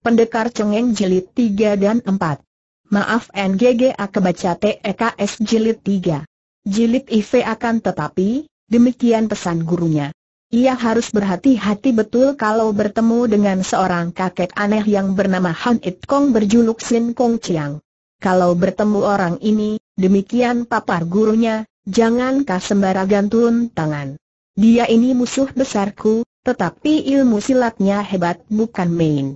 Pendekar Cengeng Jilid 3 dan 4. Maaf NGGA kebaca TEKS Jilid 3. Jilid IV akan tetapi, demikian pesan gurunya. Ia harus berhati-hati betul kalau bertemu dengan seorang kakek aneh yang bernama Han It Kong berjuluk Sin Kong Chiang. Kalau bertemu orang ini, demikian papar gurunya, jangankah sembarangan turun tangan. Dia ini musuh besarku, tetapi ilmu silatnya hebat bukan main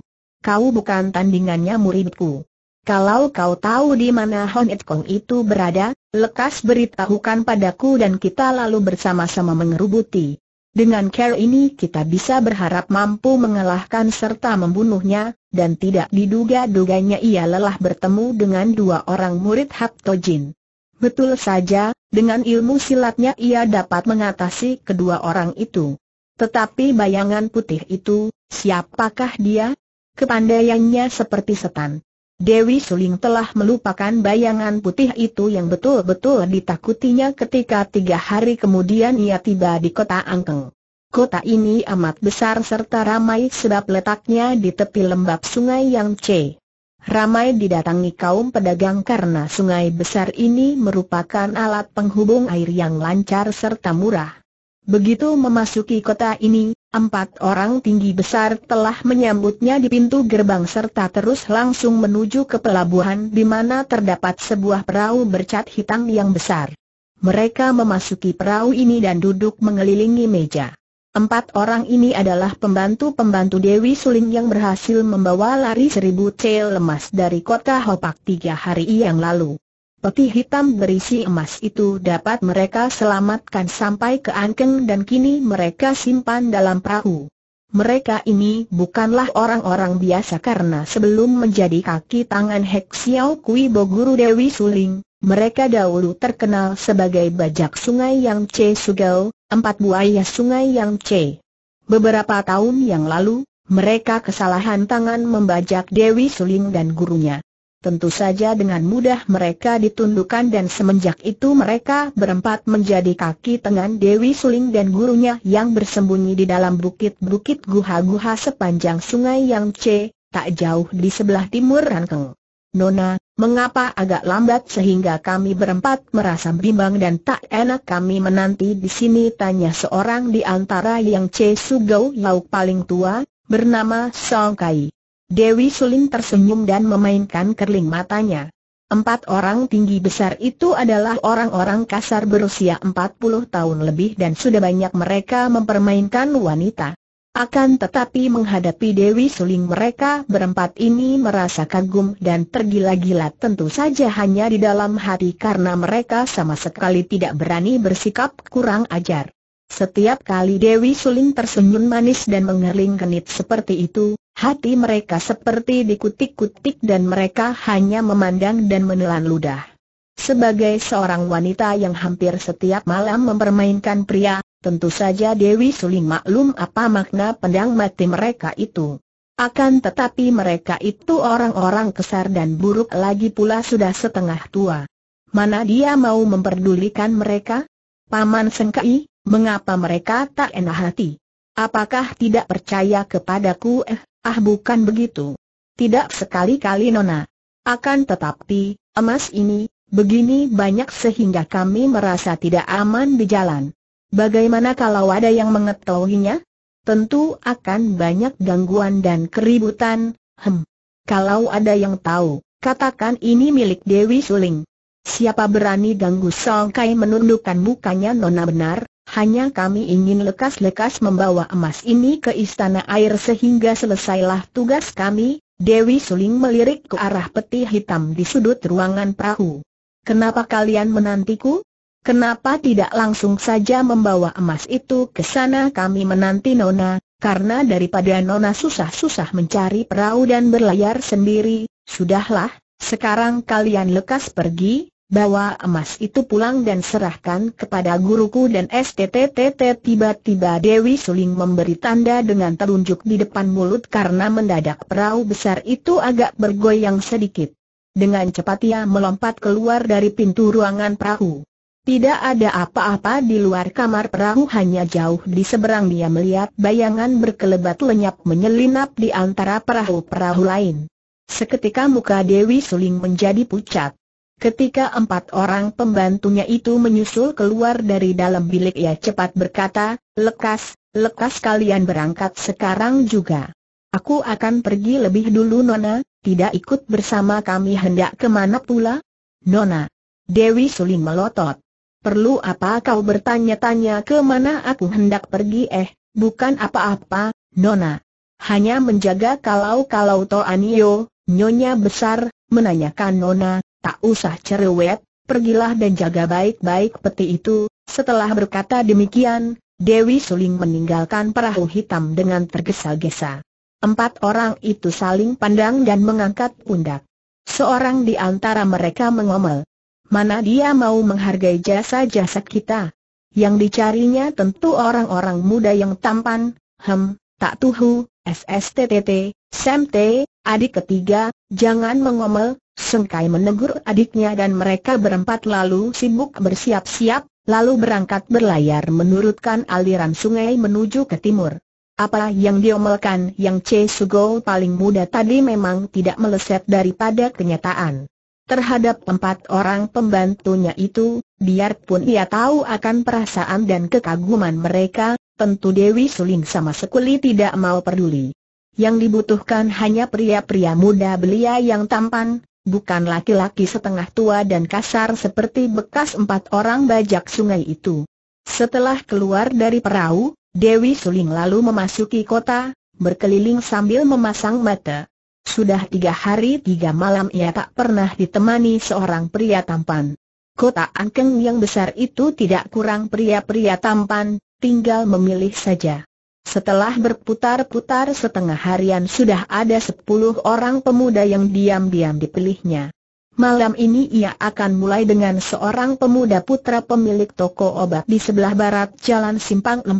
kau bukan tandingannya muridku. Kalau kau tahu di mana Hon Kong itu berada, lekas beritahukan padaku dan kita lalu bersama-sama mengerubuti. Dengan care ini kita bisa berharap mampu mengalahkan serta membunuhnya, dan tidak diduga-duganya ia lelah bertemu dengan dua orang murid Hap Jin. Betul saja, dengan ilmu silatnya ia dapat mengatasi kedua orang itu. Tetapi bayangan putih itu, siapakah dia? kepandaiannya seperti setan. Dewi Suling telah melupakan bayangan putih itu yang betul-betul ditakutinya ketika tiga hari kemudian ia tiba di kota Angkeng. Kota ini amat besar serta ramai sebab letaknya di tepi lembab sungai yang C. Ramai didatangi kaum pedagang karena sungai besar ini merupakan alat penghubung air yang lancar serta murah. Begitu memasuki kota ini, Empat orang tinggi besar telah menyambutnya di pintu gerbang serta terus langsung menuju ke pelabuhan di mana terdapat sebuah perahu bercat hitam yang besar. Mereka memasuki perahu ini dan duduk mengelilingi meja. Empat orang ini adalah pembantu-pembantu Dewi Suling yang berhasil membawa lari seribu cel lemas dari kota Hopak tiga hari yang lalu peti hitam berisi emas itu dapat mereka selamatkan sampai ke Angkeng dan kini mereka simpan dalam perahu. Mereka ini bukanlah orang-orang biasa karena sebelum menjadi kaki tangan Hek Kui Bo Guru Dewi Suling, mereka dahulu terkenal sebagai bajak sungai yang C Sugao, empat buaya sungai yang C. Beberapa tahun yang lalu, mereka kesalahan tangan membajak Dewi Suling dan gurunya. Tentu saja dengan mudah mereka ditundukkan dan semenjak itu mereka berempat menjadi kaki tangan Dewi Suling dan gurunya yang bersembunyi di dalam bukit-bukit guha-guha sepanjang sungai yang C, tak jauh di sebelah timur Rangkeng. Nona, mengapa agak lambat sehingga kami berempat merasa bimbang dan tak enak kami menanti di sini tanya seorang di antara yang C Sugau Lauk paling tua, bernama Song Kai. Dewi Suling tersenyum dan memainkan kerling matanya. Empat orang tinggi besar itu adalah orang-orang kasar berusia 40 tahun lebih dan sudah banyak mereka mempermainkan wanita. Akan tetapi menghadapi Dewi Suling mereka berempat ini merasa kagum dan tergila-gila tentu saja hanya di dalam hati karena mereka sama sekali tidak berani bersikap kurang ajar. Setiap kali Dewi Suling tersenyum manis dan mengerling genit seperti itu, hati mereka seperti dikutik-kutik dan mereka hanya memandang dan menelan ludah. Sebagai seorang wanita yang hampir setiap malam mempermainkan pria, tentu saja Dewi Suling maklum apa makna pedang mati mereka itu. Akan tetapi mereka itu orang-orang kesar dan buruk lagi pula sudah setengah tua. Mana dia mau memperdulikan mereka? Paman Sengkai, Mengapa mereka tak enak hati? Apakah tidak percaya kepadaku eh, ah bukan begitu. Tidak sekali-kali Nona. Akan tetapi, emas ini, begini banyak sehingga kami merasa tidak aman di jalan. Bagaimana kalau ada yang mengetahuinya? Tentu akan banyak gangguan dan keributan, hem. Kalau ada yang tahu, katakan ini milik Dewi Suling. Siapa berani ganggu Songkai menundukkan mukanya Nona benar? Hanya kami ingin lekas-lekas membawa emas ini ke istana air sehingga selesailah tugas kami. Dewi Suling melirik ke arah peti hitam di sudut ruangan perahu. Kenapa kalian menantiku? Kenapa tidak langsung saja membawa emas itu ke sana kami menanti Nona, karena daripada Nona susah-susah mencari perahu dan berlayar sendiri, sudahlah, sekarang kalian lekas pergi, Bawa emas itu pulang dan serahkan kepada guruku dan STTTT tiba-tiba Dewi Suling memberi tanda dengan telunjuk di depan mulut karena mendadak perahu besar itu agak bergoyang sedikit. Dengan cepat ia melompat keluar dari pintu ruangan perahu. Tidak ada apa-apa di luar kamar perahu hanya jauh di seberang dia melihat bayangan berkelebat lenyap menyelinap di antara perahu-perahu lain. Seketika muka Dewi Suling menjadi pucat. Ketika empat orang pembantunya itu menyusul keluar dari dalam bilik ia cepat berkata, lekas, lekas kalian berangkat sekarang juga. Aku akan pergi lebih dulu Nona, tidak ikut bersama kami hendak kemana pula? Nona. Dewi Suling melotot. Perlu apa kau bertanya-tanya kemana aku hendak pergi eh, bukan apa-apa, Nona. Hanya menjaga kalau-kalau Toanio, Nyonya besar, menanyakan Nona, tak usah cerewet, pergilah dan jaga baik-baik peti itu. Setelah berkata demikian, Dewi Suling meninggalkan perahu hitam dengan tergesa-gesa. Empat orang itu saling pandang dan mengangkat pundak. Seorang di antara mereka mengomel. Mana dia mau menghargai jasa-jasa kita? Yang dicarinya tentu orang-orang muda yang tampan, hem, tak tuhu, SSTTT, SMT, adik ketiga, jangan mengomel, Sengkai menegur adiknya dan mereka berempat lalu sibuk bersiap-siap, lalu berangkat berlayar menurutkan aliran sungai menuju ke timur. Apa yang diomelkan yang C. Sugo paling muda tadi memang tidak meleset daripada kenyataan. Terhadap empat orang pembantunya itu, biarpun ia tahu akan perasaan dan kekaguman mereka, tentu Dewi Suling sama sekali tidak mau peduli. Yang dibutuhkan hanya pria-pria muda belia yang tampan, bukan laki-laki setengah tua dan kasar seperti bekas empat orang bajak sungai itu. Setelah keluar dari perahu, Dewi Suling lalu memasuki kota, berkeliling sambil memasang mata. Sudah tiga hari tiga malam ia tak pernah ditemani seorang pria tampan. Kota Angkeng yang besar itu tidak kurang pria-pria tampan, tinggal memilih saja. Setelah berputar-putar setengah harian sudah ada sepuluh orang pemuda yang diam-diam dipilihnya. Malam ini ia akan mulai dengan seorang pemuda putra pemilik toko obat di sebelah barat Jalan Simpang 4.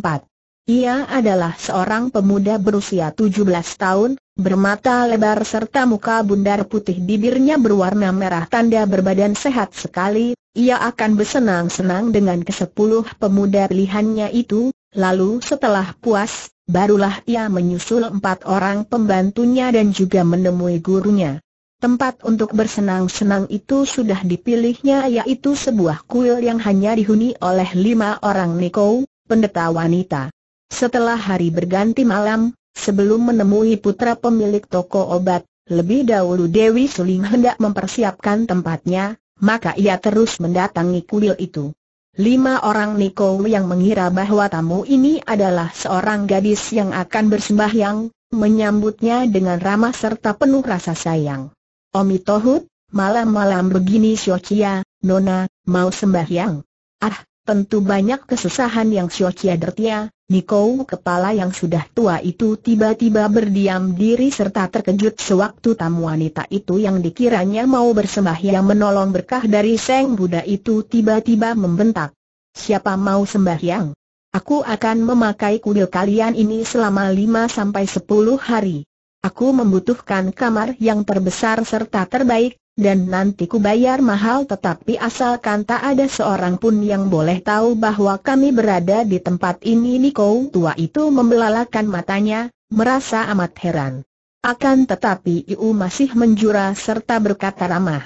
Ia adalah seorang pemuda berusia 17 tahun, bermata lebar serta muka bundar putih bibirnya berwarna merah tanda berbadan sehat sekali, ia akan bersenang-senang dengan kesepuluh pemuda pilihannya itu, Lalu setelah puas, barulah ia menyusul empat orang pembantunya dan juga menemui gurunya. Tempat untuk bersenang-senang itu sudah dipilihnya yaitu sebuah kuil yang hanya dihuni oleh lima orang Niko, pendeta wanita. Setelah hari berganti malam, sebelum menemui putra pemilik toko obat, lebih dahulu Dewi Suling hendak mempersiapkan tempatnya, maka ia terus mendatangi kuil itu. Lima orang Niko yang mengira bahwa tamu ini adalah seorang gadis yang akan bersembahyang, menyambutnya dengan ramah serta penuh rasa sayang. Omi Tohut, malam-malam begini Syochia, Nona, mau sembahyang. Ah, Tentu banyak kesusahan yang Shochia dertia, Niko kepala yang sudah tua itu tiba-tiba berdiam diri serta terkejut sewaktu tamu wanita itu yang dikiranya mau bersembah yang menolong berkah dari Seng Buddha itu tiba-tiba membentak. Siapa mau sembahyang? Aku akan memakai kuil kalian ini selama lima sampai sepuluh hari. Aku membutuhkan kamar yang terbesar serta terbaik, dan nanti ku bayar mahal tetapi asalkan tak ada seorang pun yang boleh tahu bahwa kami berada di tempat ini Niko tua itu membelalakan matanya, merasa amat heran. Akan tetapi Iu masih menjura serta berkata ramah.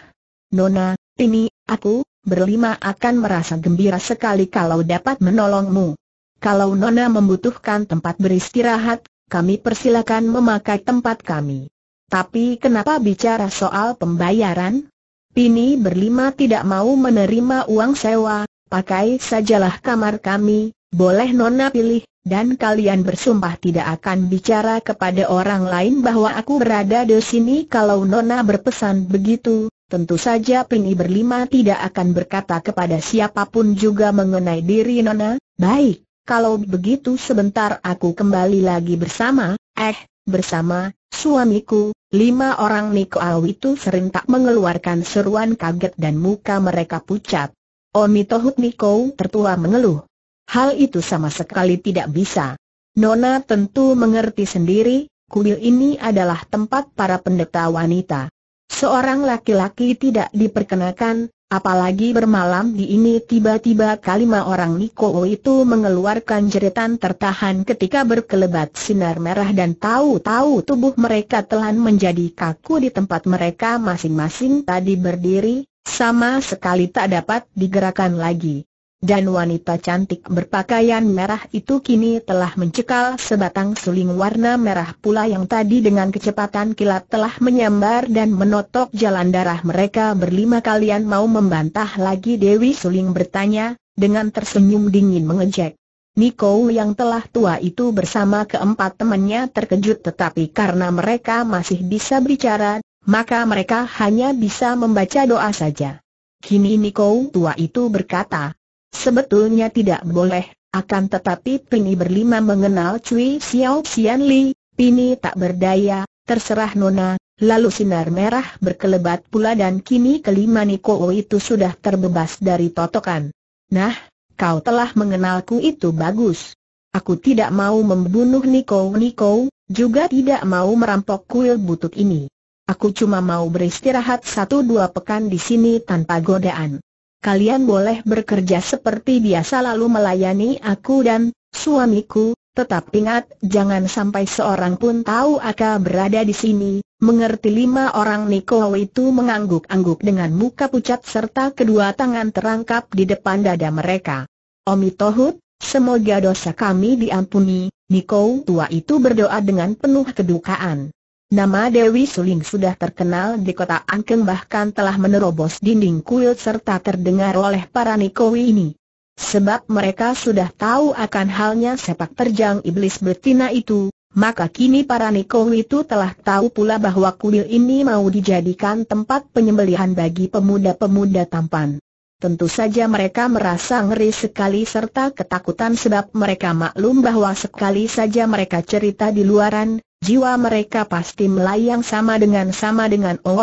Nona, ini, aku, berlima akan merasa gembira sekali kalau dapat menolongmu. Kalau Nona membutuhkan tempat beristirahat, kami persilakan memakai tempat kami. Tapi kenapa bicara soal pembayaran? Pini berlima tidak mau menerima uang sewa, pakai sajalah kamar kami, boleh nona pilih, dan kalian bersumpah tidak akan bicara kepada orang lain bahwa aku berada di sini kalau nona berpesan begitu. Tentu saja Pini berlima tidak akan berkata kepada siapapun juga mengenai diri nona, baik, kalau begitu sebentar aku kembali lagi bersama, eh, bersama, Suamiku, lima orang Nikoau itu serentak mengeluarkan seruan kaget dan muka mereka pucat. Omi Tohut Niko tertua mengeluh. Hal itu sama sekali tidak bisa. Nona tentu mengerti sendiri, kuil ini adalah tempat para pendeta wanita. Seorang laki-laki tidak diperkenakan, Apalagi bermalam di ini tiba-tiba kalima orang Niko itu mengeluarkan jeritan tertahan ketika berkelebat sinar merah dan tahu-tahu tubuh mereka telan menjadi kaku di tempat mereka masing-masing tadi berdiri, sama sekali tak dapat digerakkan lagi dan wanita cantik berpakaian merah itu kini telah mencekal sebatang suling warna merah pula yang tadi dengan kecepatan kilat telah menyambar dan menotok jalan darah mereka berlima kalian mau membantah lagi Dewi Suling bertanya, dengan tersenyum dingin mengejek. Niko yang telah tua itu bersama keempat temannya terkejut tetapi karena mereka masih bisa bicara, maka mereka hanya bisa membaca doa saja. Kini Niko tua itu berkata, Sebetulnya tidak boleh, akan tetapi Pini berlima mengenal Cui Xiao Xian Li, Pini tak berdaya, terserah Nona, lalu sinar merah berkelebat pula dan kini kelima Niko itu sudah terbebas dari totokan. Nah, kau telah mengenalku itu bagus. Aku tidak mau membunuh Niko Niko, juga tidak mau merampok kuil butut ini. Aku cuma mau beristirahat satu dua pekan di sini tanpa godaan kalian boleh bekerja seperti biasa lalu melayani aku dan suamiku, tetap ingat jangan sampai seorang pun tahu aku berada di sini. Mengerti lima orang Niko itu mengangguk-angguk dengan muka pucat serta kedua tangan terangkap di depan dada mereka. Omi Tohut, semoga dosa kami diampuni, Niko tua itu berdoa dengan penuh kedukaan. Nama Dewi Suling sudah terkenal di kota Angkeng bahkan telah menerobos dinding kuil serta terdengar oleh para Nikowi ini. Sebab mereka sudah tahu akan halnya sepak terjang iblis betina itu, maka kini para Nikowi itu telah tahu pula bahwa kuil ini mau dijadikan tempat penyembelihan bagi pemuda-pemuda tampan. Tentu saja mereka merasa ngeri sekali serta ketakutan sebab mereka maklum bahwa sekali saja mereka cerita di luaran, jiwa mereka pasti melayang sama dengan sama dengan o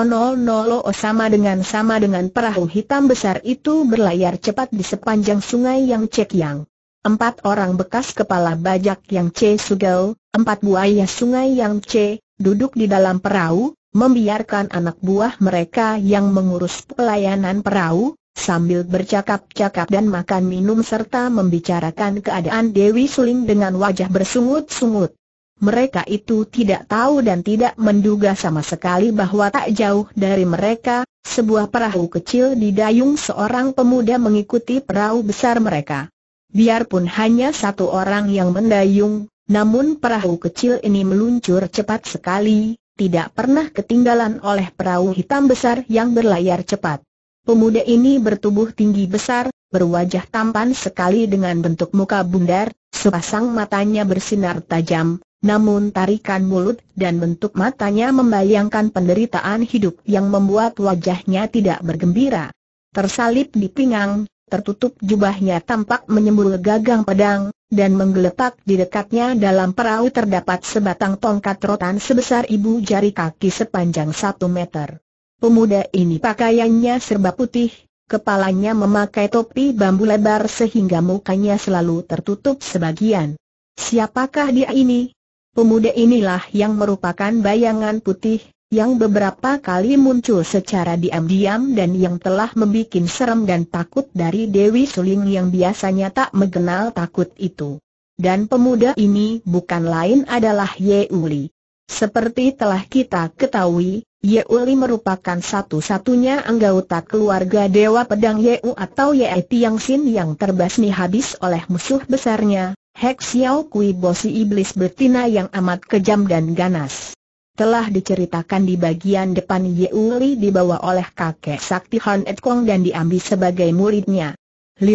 sama dengan sama dengan perahu hitam besar itu berlayar cepat di sepanjang sungai yang cek yang. Empat orang bekas kepala bajak yang C Sugel, empat buaya sungai yang C, duduk di dalam perahu, membiarkan anak buah mereka yang mengurus pelayanan perahu, sambil bercakap-cakap dan makan minum serta membicarakan keadaan Dewi Suling dengan wajah bersungut-sungut mereka itu tidak tahu dan tidak menduga sama sekali bahwa tak jauh dari mereka, sebuah perahu kecil didayung seorang pemuda mengikuti perahu besar mereka. Biarpun hanya satu orang yang mendayung, namun perahu kecil ini meluncur cepat sekali, tidak pernah ketinggalan oleh perahu hitam besar yang berlayar cepat. Pemuda ini bertubuh tinggi besar, berwajah tampan sekali dengan bentuk muka bundar, sepasang matanya bersinar tajam, namun tarikan mulut dan bentuk matanya membayangkan penderitaan hidup yang membuat wajahnya tidak bergembira. Tersalip di pinggang, tertutup jubahnya tampak menyembul gagang pedang, dan menggeletak di dekatnya dalam perahu terdapat sebatang tongkat rotan sebesar ibu jari kaki sepanjang satu meter. Pemuda ini pakaiannya serba putih, kepalanya memakai topi bambu lebar sehingga mukanya selalu tertutup sebagian. Siapakah dia ini? Pemuda inilah yang merupakan bayangan putih, yang beberapa kali muncul secara diam-diam dan yang telah membuat serem dan takut dari Dewi Suling yang biasanya tak mengenal takut itu. Dan pemuda ini bukan lain adalah Ye Uli. Seperti telah kita ketahui, Uli merupakan satu-satunya anggota keluarga Dewa Pedang U atau Ye e Tiang Sin yang terbasmi habis oleh musuh besarnya, Hek Xiao Kui Bosi Iblis Betina yang amat kejam dan ganas. Telah diceritakan di bagian depan Yeuli dibawa oleh kakek sakti Han Et Kong dan diambil sebagai muridnya. 15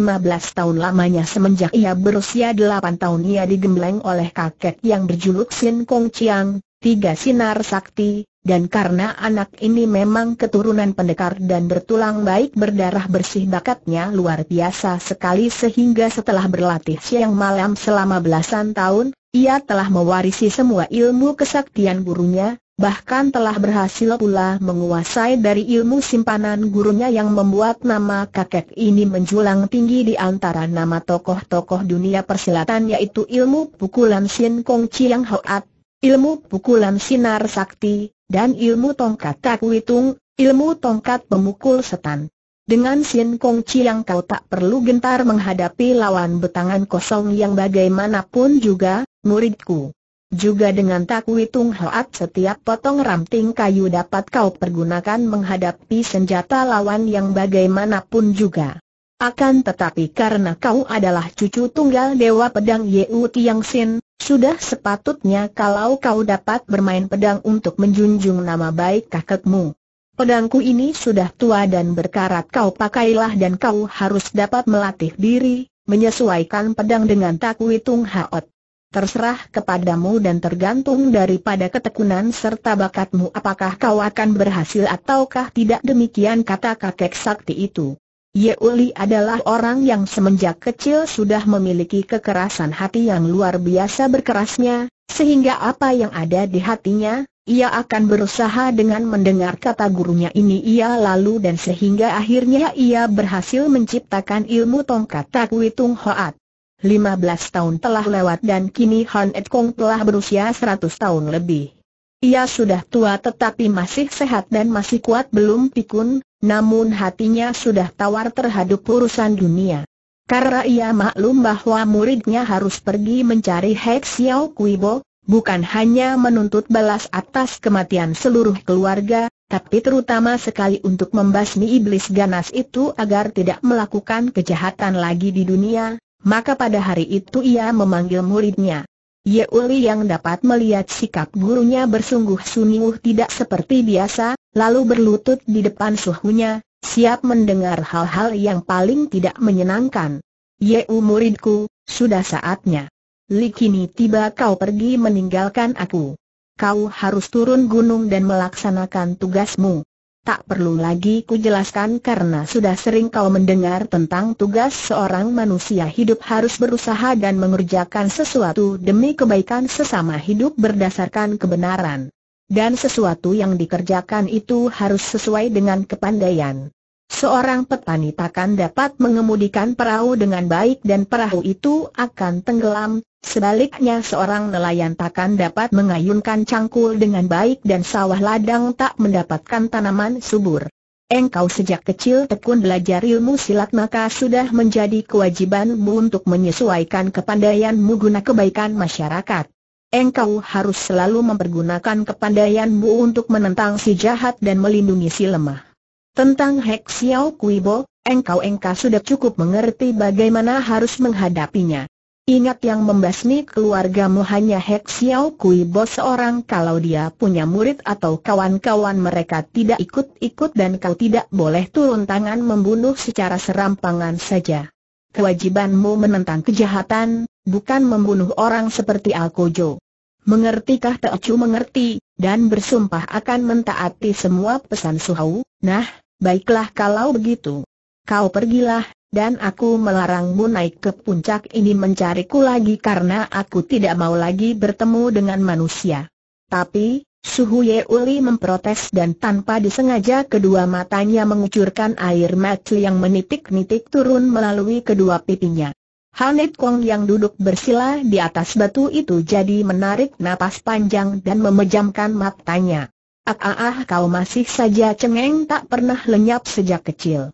tahun lamanya semenjak ia berusia 8 tahun ia digembleng oleh kakek yang berjuluk Sin Kong Chiang, tiga sinar sakti, dan karena anak ini memang keturunan pendekar dan bertulang baik berdarah bersih bakatnya luar biasa sekali sehingga setelah berlatih siang malam selama belasan tahun, ia telah mewarisi semua ilmu kesaktian gurunya, bahkan telah berhasil pula menguasai dari ilmu simpanan gurunya yang membuat nama kakek ini menjulang tinggi di antara nama tokoh-tokoh dunia persilatan yaitu ilmu pukulan Sin Kong Chiang Hoat, ilmu pukulan sinar sakti, dan ilmu tongkat tak witung, ilmu tongkat pemukul setan. Dengan Sin Kong yang kau tak perlu gentar menghadapi lawan betangan kosong yang bagaimanapun juga, muridku. Juga dengan tak witung hoat setiap potong ramping kayu dapat kau pergunakan menghadapi senjata lawan yang bagaimanapun juga. Akan tetapi karena kau adalah cucu tunggal Dewa Pedang Yeu Tiang Sin, sudah sepatutnya kalau kau dapat bermain pedang untuk menjunjung nama baik kakekmu. Pedangku ini sudah tua dan berkarat kau pakailah dan kau harus dapat melatih diri, menyesuaikan pedang dengan Tung haot. Terserah kepadamu dan tergantung daripada ketekunan serta bakatmu apakah kau akan berhasil ataukah tidak demikian kata kakek sakti itu. Yeuli adalah orang yang semenjak kecil sudah memiliki kekerasan hati yang luar biasa berkerasnya, sehingga apa yang ada di hatinya, ia akan berusaha dengan mendengar kata gurunya ini ia lalu dan sehingga akhirnya ia berhasil menciptakan ilmu tongkat takwitung hoat. 15 tahun telah lewat dan kini Han Et Kong telah berusia 100 tahun lebih. Ia sudah tua tetapi masih sehat dan masih kuat belum pikun, namun hatinya sudah tawar terhadap urusan dunia. Karena ia maklum bahwa muridnya harus pergi mencari Hek Xiao Kuibo, bukan hanya menuntut balas atas kematian seluruh keluarga, tapi terutama sekali untuk membasmi iblis ganas itu agar tidak melakukan kejahatan lagi di dunia, maka pada hari itu ia memanggil muridnya. Yeuli yang dapat melihat sikap gurunya bersungguh-sungguh tidak seperti biasa, lalu berlutut di depan suhunya, siap mendengar hal-hal yang paling tidak menyenangkan. Yeu muridku, sudah saatnya. Likini tiba kau pergi meninggalkan aku. Kau harus turun gunung dan melaksanakan tugasmu. Tak perlu lagi kujelaskan karena sudah sering kau mendengar tentang tugas seorang manusia hidup harus berusaha dan mengerjakan sesuatu demi kebaikan sesama hidup berdasarkan kebenaran. Dan sesuatu yang dikerjakan itu harus sesuai dengan kepandaian. Seorang petani takkan dapat mengemudikan perahu dengan baik dan perahu itu akan tenggelam, sebaliknya seorang nelayan takkan dapat mengayunkan cangkul dengan baik dan sawah ladang tak mendapatkan tanaman subur. Engkau sejak kecil tekun belajar ilmu silat maka sudah menjadi kewajibanmu untuk menyesuaikan kepandaianmu guna kebaikan masyarakat. Engkau harus selalu mempergunakan kepandaianmu untuk menentang si jahat dan melindungi si lemah. Tentang Hek Xiao Bo, engkau-engkau sudah cukup mengerti bagaimana harus menghadapinya. Ingat yang membasmi keluargamu hanya Hek Xiao Kui Bo seorang kalau dia punya murid atau kawan-kawan mereka tidak ikut-ikut dan kau tidak boleh turun tangan membunuh secara serampangan saja. Kewajibanmu menentang kejahatan, bukan membunuh orang seperti Alkojo. Mengertikah Teocu mengerti, dan bersumpah akan mentaati semua pesan Suhau, nah, baiklah kalau begitu. Kau pergilah, dan aku melarangmu naik ke puncak ini mencariku lagi karena aku tidak mau lagi bertemu dengan manusia. Tapi, Suhu Yeuli memprotes dan tanpa disengaja kedua matanya mengucurkan air mata yang menitik-nitik turun melalui kedua pipinya. Hanet Kong yang duduk bersila di atas batu itu jadi menarik napas panjang dan memejamkan matanya. Ah ah ah kau masih saja cengeng tak pernah lenyap sejak kecil.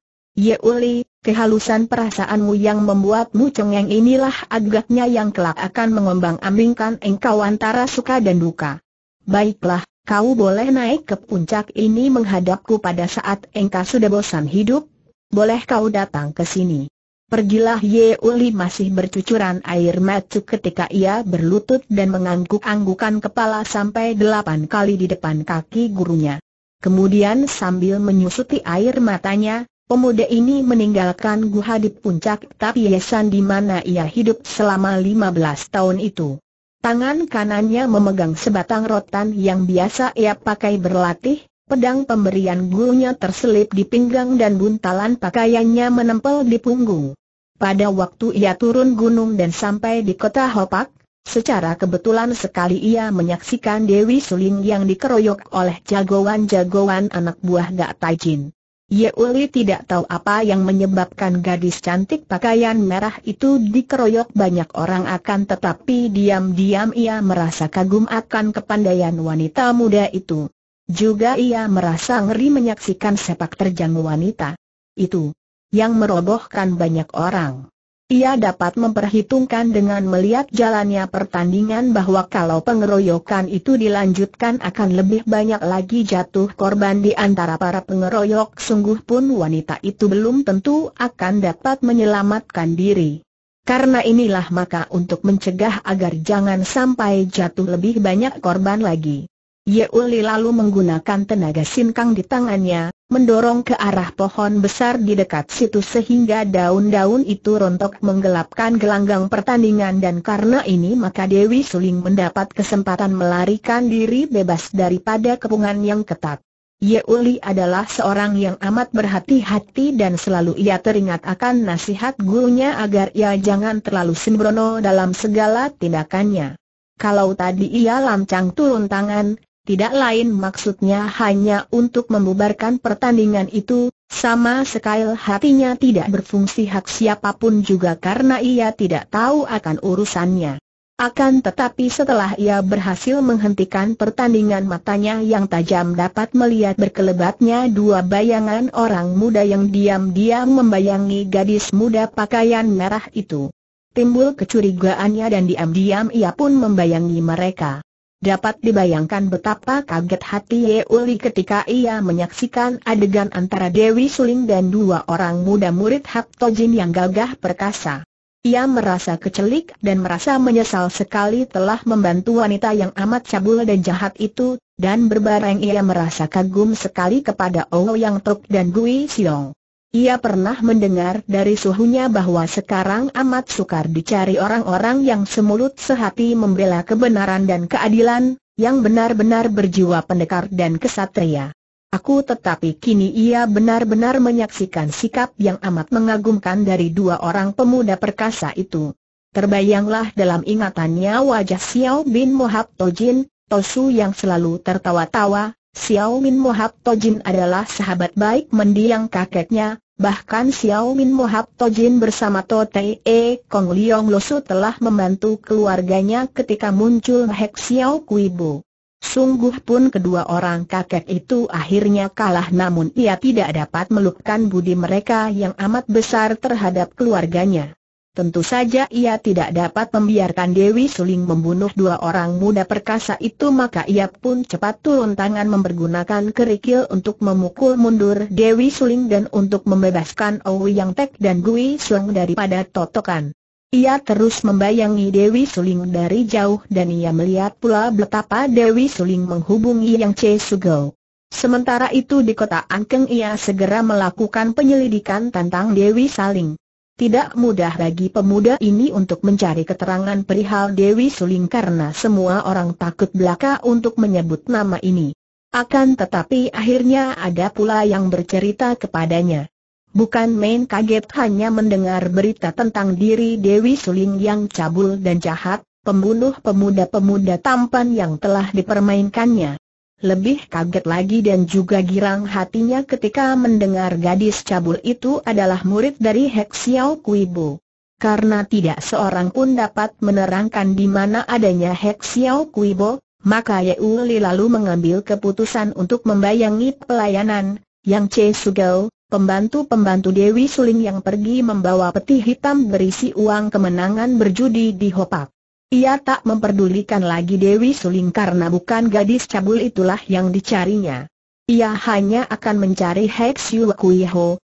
Uli, kehalusan perasaanmu yang membuatmu cengeng inilah agaknya yang kelak akan mengembang ambingkan engkau antara suka dan duka. Baiklah, kau boleh naik ke puncak ini menghadapku pada saat engkau sudah bosan hidup. Boleh kau datang ke sini. Pergilah Ye Yeuli masih bercucuran air mata ketika ia berlutut dan mengangguk-anggukan kepala sampai delapan kali di depan kaki gurunya. Kemudian sambil menyusuti air matanya, pemuda ini meninggalkan guha di puncak tapi yayasan di mana ia hidup selama lima belas tahun itu. Tangan kanannya memegang sebatang rotan yang biasa ia pakai berlatih, Pedang pemberian gurunya terselip di pinggang dan buntalan pakaiannya menempel di punggung. Pada waktu ia turun gunung dan sampai di kota Hopak, secara kebetulan sekali ia menyaksikan Dewi Suling yang dikeroyok oleh jagoan-jagoan anak buah Gak Taijin. Yeuli tidak tahu apa yang menyebabkan gadis cantik pakaian merah itu dikeroyok banyak orang akan tetapi diam-diam ia merasa kagum akan kepandaian wanita muda itu. Juga ia merasa ngeri menyaksikan sepak terjang wanita. Itu yang merobohkan banyak orang. Ia dapat memperhitungkan dengan melihat jalannya pertandingan bahwa kalau pengeroyokan itu dilanjutkan akan lebih banyak lagi jatuh korban di antara para pengeroyok sungguh pun wanita itu belum tentu akan dapat menyelamatkan diri. Karena inilah maka untuk mencegah agar jangan sampai jatuh lebih banyak korban lagi. Yeuli lalu menggunakan tenaga sinkang di tangannya, mendorong ke arah pohon besar di dekat situ sehingga daun-daun itu rontok menggelapkan gelanggang pertandingan dan karena ini maka Dewi Suling mendapat kesempatan melarikan diri bebas daripada kepungan yang ketat. Yeuli adalah seorang yang amat berhati-hati dan selalu ia teringat akan nasihat gurunya agar ia jangan terlalu sembrono dalam segala tindakannya. Kalau tadi ia lancang turun tangan, tidak lain maksudnya hanya untuk membubarkan pertandingan itu, sama sekali hatinya tidak berfungsi hak siapapun juga karena ia tidak tahu akan urusannya. Akan tetapi setelah ia berhasil menghentikan pertandingan matanya yang tajam dapat melihat berkelebatnya dua bayangan orang muda yang diam-diam membayangi gadis muda pakaian merah itu. Timbul kecurigaannya dan diam-diam ia pun membayangi mereka. Dapat dibayangkan betapa kaget hati Ye Uli ketika ia menyaksikan adegan antara Dewi Suling dan dua orang muda murid Hapto Jin yang gagah perkasa. Ia merasa kecelik dan merasa menyesal sekali telah membantu wanita yang amat cabul dan jahat itu, dan berbareng ia merasa kagum sekali kepada Oh Yang Tok dan Gui Siong. Ia pernah mendengar dari suhunya bahwa sekarang amat sukar dicari orang-orang yang semulut sehati membela kebenaran dan keadilan, yang benar-benar berjiwa pendekar dan kesatria. Aku tetapi kini ia benar-benar menyaksikan sikap yang amat mengagumkan dari dua orang pemuda perkasa itu. Terbayanglah dalam ingatannya wajah Xiao bin Mohab Tojin, Tosu yang selalu tertawa-tawa, Xiao Min Mohab Tojin adalah sahabat baik mendiang kakeknya, bahkan Xiao Min Mohab Tojin bersama To Tei E Kong Liong Losu telah membantu keluarganya ketika muncul Hek Xiao Kui Bu. Sungguh pun kedua orang kakek itu akhirnya kalah namun ia tidak dapat melupakan budi mereka yang amat besar terhadap keluarganya. Tentu saja ia tidak dapat membiarkan Dewi Suling membunuh dua orang muda perkasa itu maka ia pun cepat turun tangan mempergunakan kerikil untuk memukul mundur Dewi Suling dan untuk membebaskan Owi Yang Tek dan Gui Suang daripada totokan. Ia terus membayangi Dewi Suling dari jauh dan ia melihat pula betapa Dewi Suling menghubungi Yang Che Sugau. Sementara itu di kota Angkeng ia segera melakukan penyelidikan tentang Dewi Saling. Tidak mudah bagi pemuda ini untuk mencari keterangan perihal Dewi Suling karena semua orang takut belaka untuk menyebut nama ini. Akan tetapi akhirnya ada pula yang bercerita kepadanya. Bukan main kaget hanya mendengar berita tentang diri Dewi Suling yang cabul dan jahat, pembunuh pemuda-pemuda tampan yang telah dipermainkannya. Lebih kaget lagi dan juga girang hatinya ketika mendengar gadis cabul itu adalah murid dari Hek Xiao Kui Bu. Karena tidak seorang pun dapat menerangkan di mana adanya Hek Xiao Kui maka Ye Uli lalu mengambil keputusan untuk membayangi pelayanan, yang Che Sugao, pembantu-pembantu Dewi Suling yang pergi membawa peti hitam berisi uang kemenangan berjudi di Hopak. Ia tak memperdulikan lagi Dewi Suling karena bukan gadis cabul itulah yang dicarinya. Ia hanya akan mencari Hex Yu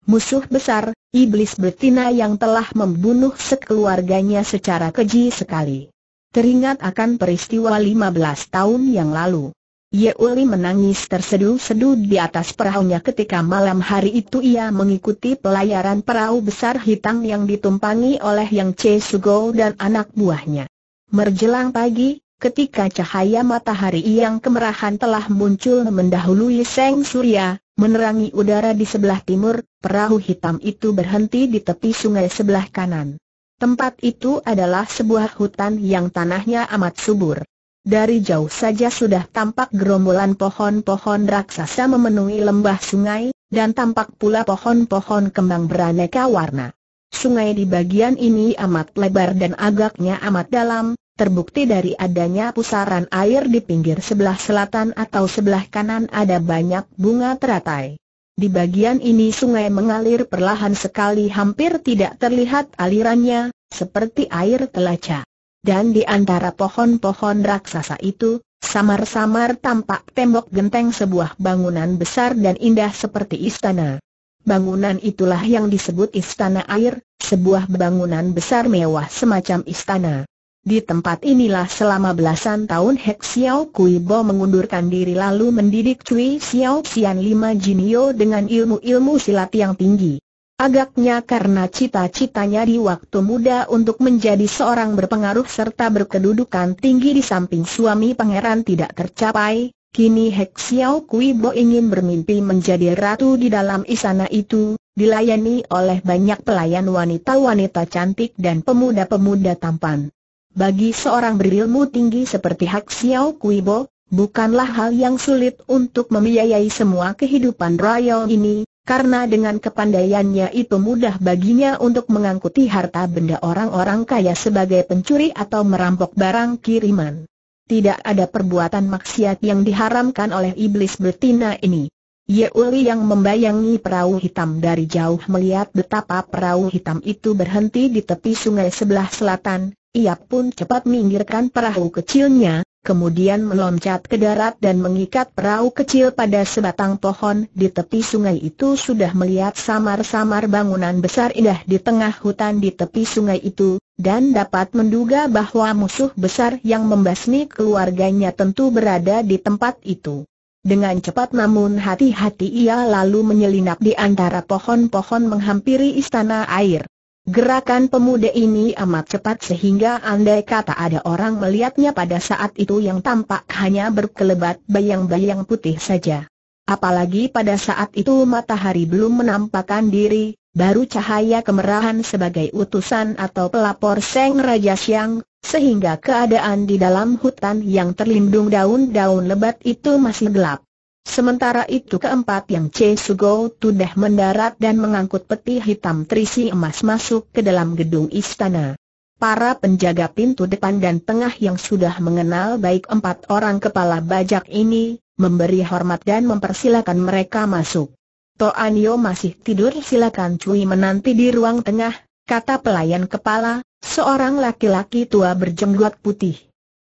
musuh besar, iblis betina yang telah membunuh sekeluarganya secara keji sekali. Teringat akan peristiwa 15 tahun yang lalu. Yeuli menangis terseduh-seduh di atas perahunya ketika malam hari itu ia mengikuti pelayaran perahu besar hitam yang ditumpangi oleh Yang Che Sugo dan anak buahnya. Merjelang pagi, ketika cahaya matahari yang kemerahan telah muncul mendahului seng surya, menerangi udara di sebelah timur, perahu hitam itu berhenti di tepi sungai sebelah kanan. Tempat itu adalah sebuah hutan yang tanahnya amat subur. Dari jauh saja sudah tampak gerombolan pohon-pohon raksasa memenuhi lembah sungai, dan tampak pula pohon-pohon kembang beraneka warna. Sungai di bagian ini amat lebar dan agaknya amat dalam, Terbukti dari adanya pusaran air di pinggir sebelah selatan atau sebelah kanan ada banyak bunga teratai. Di bagian ini sungai mengalir perlahan sekali hampir tidak terlihat alirannya, seperti air telaca. Dan di antara pohon-pohon raksasa itu, samar-samar tampak tembok genteng sebuah bangunan besar dan indah seperti istana. Bangunan itulah yang disebut istana air, sebuah bangunan besar mewah semacam istana. Di tempat inilah selama belasan tahun Hek Xiao Kui Bo mengundurkan diri lalu mendidik Cui Xiao Xian Lima Jinio dengan ilmu-ilmu silat yang tinggi. Agaknya karena cita-citanya di waktu muda untuk menjadi seorang berpengaruh serta berkedudukan tinggi di samping suami pangeran tidak tercapai, kini Hek Xiao Kui Bo ingin bermimpi menjadi ratu di dalam istana itu, dilayani oleh banyak pelayan wanita-wanita cantik dan pemuda-pemuda tampan. Bagi seorang berilmu tinggi seperti Hak Xiao Bo, bukanlah hal yang sulit untuk membiayai semua kehidupan royal ini, karena dengan kepandaiannya itu mudah baginya untuk mengangkuti harta benda orang-orang kaya sebagai pencuri atau merampok barang kiriman. Tidak ada perbuatan maksiat yang diharamkan oleh iblis betina ini. Yeuli yang membayangi perahu hitam dari jauh melihat betapa perahu hitam itu berhenti di tepi sungai sebelah selatan, ia pun cepat minggirkan perahu kecilnya, kemudian meloncat ke darat dan mengikat perahu kecil pada sebatang pohon di tepi sungai itu sudah melihat samar-samar bangunan besar indah di tengah hutan di tepi sungai itu, dan dapat menduga bahwa musuh besar yang membasmi keluarganya tentu berada di tempat itu. Dengan cepat namun hati-hati ia lalu menyelinap di antara pohon-pohon menghampiri istana air. Gerakan pemuda ini amat cepat sehingga andai kata ada orang melihatnya pada saat itu yang tampak hanya berkelebat bayang-bayang putih saja. Apalagi pada saat itu matahari belum menampakkan diri, baru cahaya kemerahan sebagai utusan atau pelapor Seng Raja Siang, sehingga keadaan di dalam hutan yang terlindung daun-daun lebat itu masih gelap. Sementara itu keempat yang Che Sugo sudah mendarat dan mengangkut peti hitam terisi emas masuk ke dalam gedung istana. Para penjaga pintu depan dan tengah yang sudah mengenal baik empat orang kepala bajak ini, memberi hormat dan mempersilakan mereka masuk. Anio masih tidur silakan Cui menanti di ruang tengah, kata pelayan kepala, seorang laki-laki tua berjenggot putih.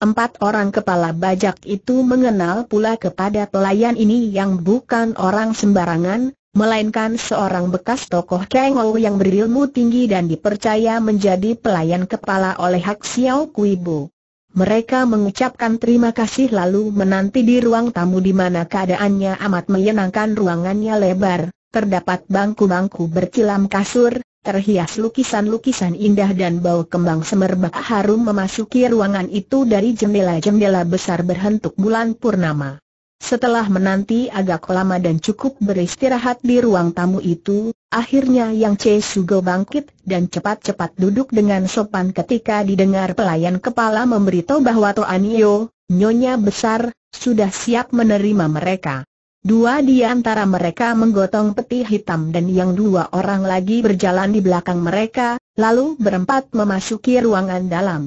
Empat orang kepala bajak itu mengenal pula kepada pelayan ini yang bukan orang sembarangan, melainkan seorang bekas tokoh Kengol yang berilmu tinggi dan dipercaya menjadi pelayan kepala oleh Hak Xiao Kui Bu. Mereka mengucapkan terima kasih lalu menanti di ruang tamu di mana keadaannya amat menyenangkan ruangannya lebar, terdapat bangku-bangku berkilam kasur, Terhias lukisan-lukisan indah dan bau kembang semerbak harum memasuki ruangan itu dari jendela-jendela besar berhentuk bulan purnama. Setelah menanti agak lama dan cukup beristirahat di ruang tamu itu, akhirnya Yang Che Sugo bangkit dan cepat-cepat duduk dengan sopan ketika didengar pelayan kepala memberitahu bahwa Toanio, Nyonya Besar, sudah siap menerima mereka. Dua di antara mereka menggotong peti hitam dan yang dua orang lagi berjalan di belakang mereka, lalu berempat memasuki ruangan dalam.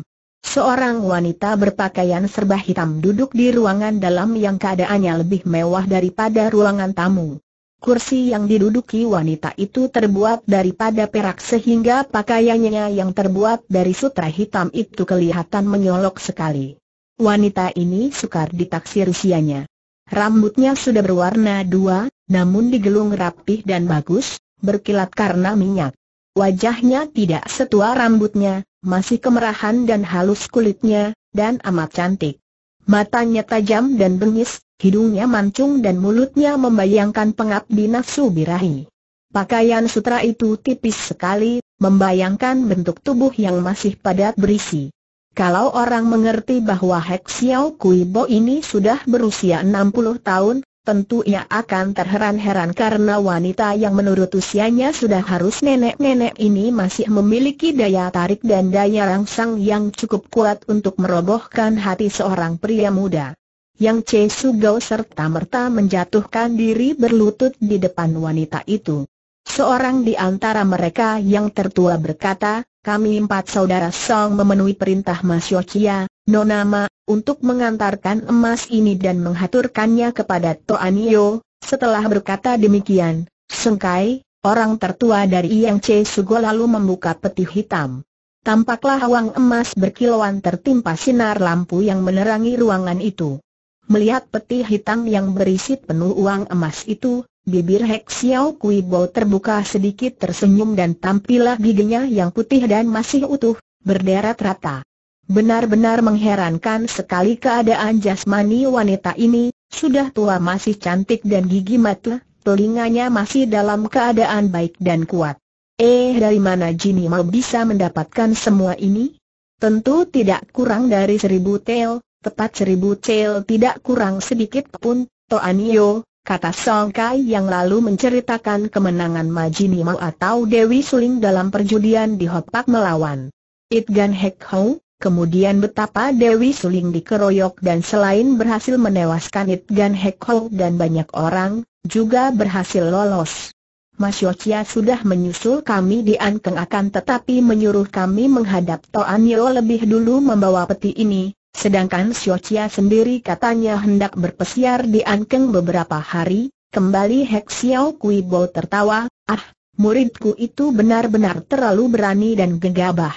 Seorang wanita berpakaian serba hitam duduk di ruangan dalam yang keadaannya lebih mewah daripada ruangan tamu. Kursi yang diduduki wanita itu terbuat daripada perak sehingga pakaiannya yang terbuat dari sutra hitam itu kelihatan menyolok sekali. Wanita ini sukar ditaksir usianya. Rambutnya sudah berwarna dua, namun digelung rapih dan bagus, berkilat karena minyak. Wajahnya tidak setua rambutnya, masih kemerahan dan halus kulitnya, dan amat cantik. Matanya tajam dan bengis, hidungnya mancung dan mulutnya membayangkan di nafsu birahi. Pakaian sutra itu tipis sekali, membayangkan bentuk tubuh yang masih padat berisi. Kalau orang mengerti bahwa Hek Xiao Kui Bo ini sudah berusia 60 tahun, tentu ia akan terheran-heran karena wanita yang menurut usianya sudah harus nenek-nenek ini masih memiliki daya tarik dan daya rangsang yang cukup kuat untuk merobohkan hati seorang pria muda. Yang Che Sugao serta-merta menjatuhkan diri berlutut di depan wanita itu. Seorang di antara mereka yang tertua berkata, kami empat saudara Song memenuhi perintah Mas Yochia, Nona Ma, untuk mengantarkan emas ini dan menghaturkannya kepada Toanio. Setelah berkata demikian, Sengkai, orang tertua dari Yang Che Sugo lalu membuka peti hitam. Tampaklah wang emas berkilauan tertimpa sinar lampu yang menerangi ruangan itu. Melihat peti hitam yang berisi penuh uang emas itu, Bibir Hek Xiao Kui Bo terbuka sedikit tersenyum dan tampilah giginya yang putih dan masih utuh, berderet rata. Benar-benar mengherankan sekali keadaan jasmani wanita ini, sudah tua masih cantik dan gigi matlah, telinganya masih dalam keadaan baik dan kuat. Eh dari mana Jini mau bisa mendapatkan semua ini? Tentu tidak kurang dari seribu tel, tepat seribu tel tidak kurang sedikit pun, Toanio, kata Song Kai yang lalu menceritakan kemenangan Mao atau Dewi Suling dalam perjudian di Hopak melawan Itgan Hek Hou, kemudian betapa Dewi Suling dikeroyok dan selain berhasil menewaskan Itgan Hek Hou dan banyak orang, juga berhasil lolos. Mas Yochia sudah menyusul kami di Ankeng akan tetapi menyuruh kami menghadap Toan Yeo lebih dulu membawa peti ini, Sedangkan Xiao Chia sendiri katanya hendak berpesiar di Ankeng beberapa hari, kembali Hek Xiao Kui Bo tertawa, ah, muridku itu benar-benar terlalu berani dan gegabah.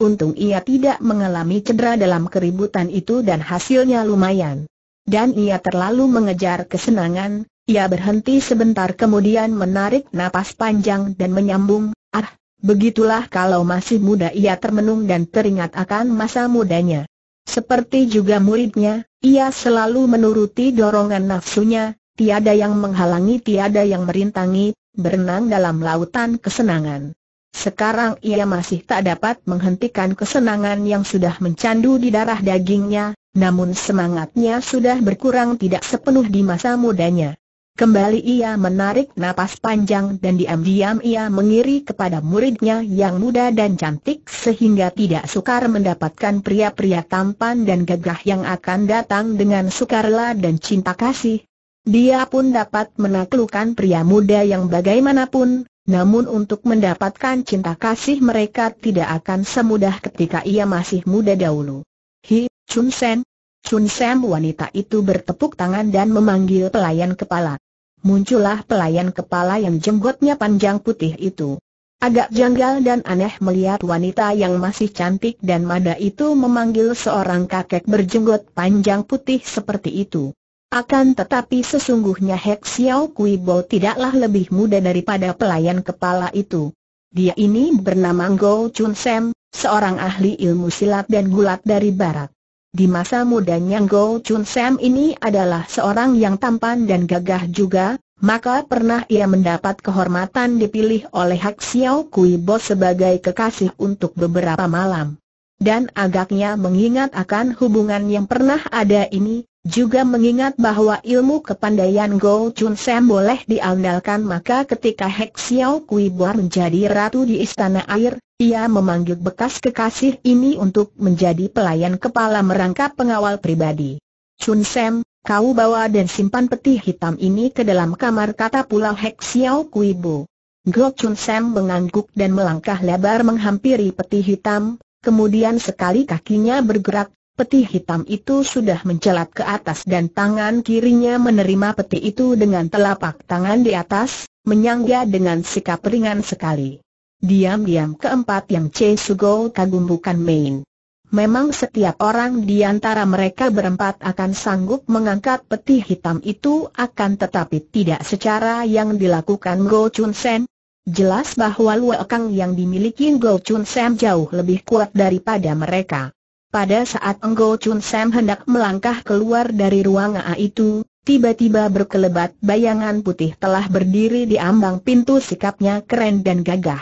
Untung ia tidak mengalami cedera dalam keributan itu dan hasilnya lumayan. Dan ia terlalu mengejar kesenangan, ia berhenti sebentar kemudian menarik napas panjang dan menyambung, ah, begitulah kalau masih muda ia termenung dan teringat akan masa mudanya. Seperti juga muridnya, ia selalu menuruti dorongan nafsunya, tiada yang menghalangi tiada yang merintangi, berenang dalam lautan kesenangan. Sekarang ia masih tak dapat menghentikan kesenangan yang sudah mencandu di darah dagingnya, namun semangatnya sudah berkurang tidak sepenuh di masa mudanya. Kembali ia menarik napas panjang dan diam-diam ia mengiri kepada muridnya yang muda dan cantik sehingga tidak sukar mendapatkan pria-pria tampan dan gagah yang akan datang dengan sukarela dan cinta kasih. Dia pun dapat menaklukkan pria muda yang bagaimanapun, namun untuk mendapatkan cinta kasih mereka tidak akan semudah ketika ia masih muda dahulu. Hi, Chun Sen, Chun Sen wanita itu bertepuk tangan dan memanggil pelayan kepala muncullah pelayan kepala yang jenggotnya panjang putih itu. Agak janggal dan aneh melihat wanita yang masih cantik dan mada itu memanggil seorang kakek berjenggot panjang putih seperti itu. Akan tetapi sesungguhnya Hek Xiao Kui Bo tidaklah lebih muda daripada pelayan kepala itu. Dia ini bernama Go Chun Sam, seorang ahli ilmu silat dan gulat dari barat. Di masa mudanya Go Chun Sam ini adalah seorang yang tampan dan gagah juga, maka pernah ia mendapat kehormatan dipilih oleh Hak Xiao Kui Bo sebagai kekasih untuk beberapa malam. Dan agaknya mengingat akan hubungan yang pernah ada ini, juga mengingat bahwa ilmu kepandaian Go Chun Sam boleh diandalkan maka ketika Hek Xiao Kui Boar menjadi ratu di istana air, ia memanggil bekas kekasih ini untuk menjadi pelayan kepala merangkap pengawal pribadi. Chun Sam, kau bawa dan simpan peti hitam ini ke dalam kamar kata pula Hek Xiao Kui Bo. Go Chun Sam mengangguk dan melangkah lebar menghampiri peti hitam, kemudian sekali kakinya bergerak Peti hitam itu sudah mencelat ke atas dan tangan kirinya menerima peti itu dengan telapak tangan di atas, menyangga dengan sikap ringan sekali. Diam-diam keempat yang Che Sugo kagum bukan main. Memang setiap orang di antara mereka berempat akan sanggup mengangkat peti hitam itu akan tetapi tidak secara yang dilakukan Go Chun Sen. Jelas bahwa Luo Kang yang dimiliki Go Chun Sen jauh lebih kuat daripada mereka. Pada saat Enggo Chun Sam hendak melangkah keluar dari ruang ruangan itu, tiba-tiba berkelebat bayangan putih telah berdiri di ambang pintu sikapnya keren dan gagah.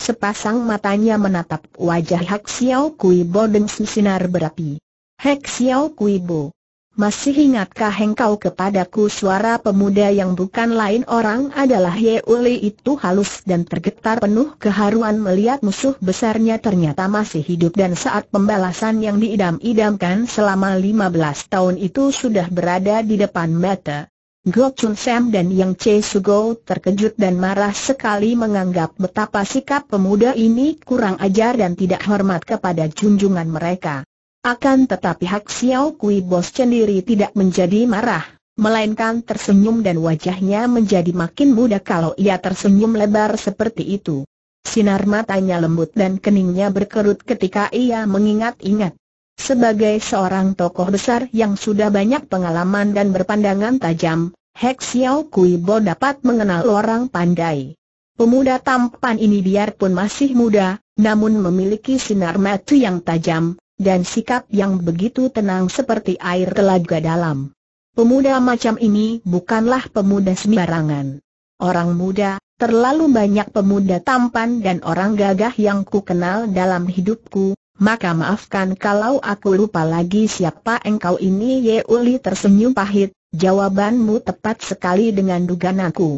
Sepasang matanya menatap wajah Hek Xiao Kui Bo dengan sinar berapi. Hek Xiao Kui Bo, masih ingatkah engkau kepadaku suara pemuda yang bukan lain orang adalah Ye Uli itu halus dan tergetar penuh keharuan melihat musuh besarnya ternyata masih hidup dan saat pembalasan yang diidam-idamkan selama 15 tahun itu sudah berada di depan mata. Go Chun Sam dan Yang Che Sugo terkejut dan marah sekali menganggap betapa sikap pemuda ini kurang ajar dan tidak hormat kepada junjungan mereka. Akan tetapi Hak Xiao Kui Bos sendiri tidak menjadi marah, melainkan tersenyum dan wajahnya menjadi makin muda kalau ia tersenyum lebar seperti itu. Sinar matanya lembut dan keningnya berkerut ketika ia mengingat-ingat. Sebagai seorang tokoh besar yang sudah banyak pengalaman dan berpandangan tajam, Hek Xiao Kui Bo dapat mengenal orang pandai. Pemuda tampan ini biarpun masih muda, namun memiliki sinar mata yang tajam, dan sikap yang begitu tenang seperti air telaga dalam. Pemuda macam ini bukanlah pemuda sembarangan. Orang muda, terlalu banyak pemuda tampan dan orang gagah yang ku kenal dalam hidupku, maka maafkan kalau aku lupa lagi siapa engkau ini Yeuli tersenyum pahit, jawabanmu tepat sekali dengan dugaanku. aku.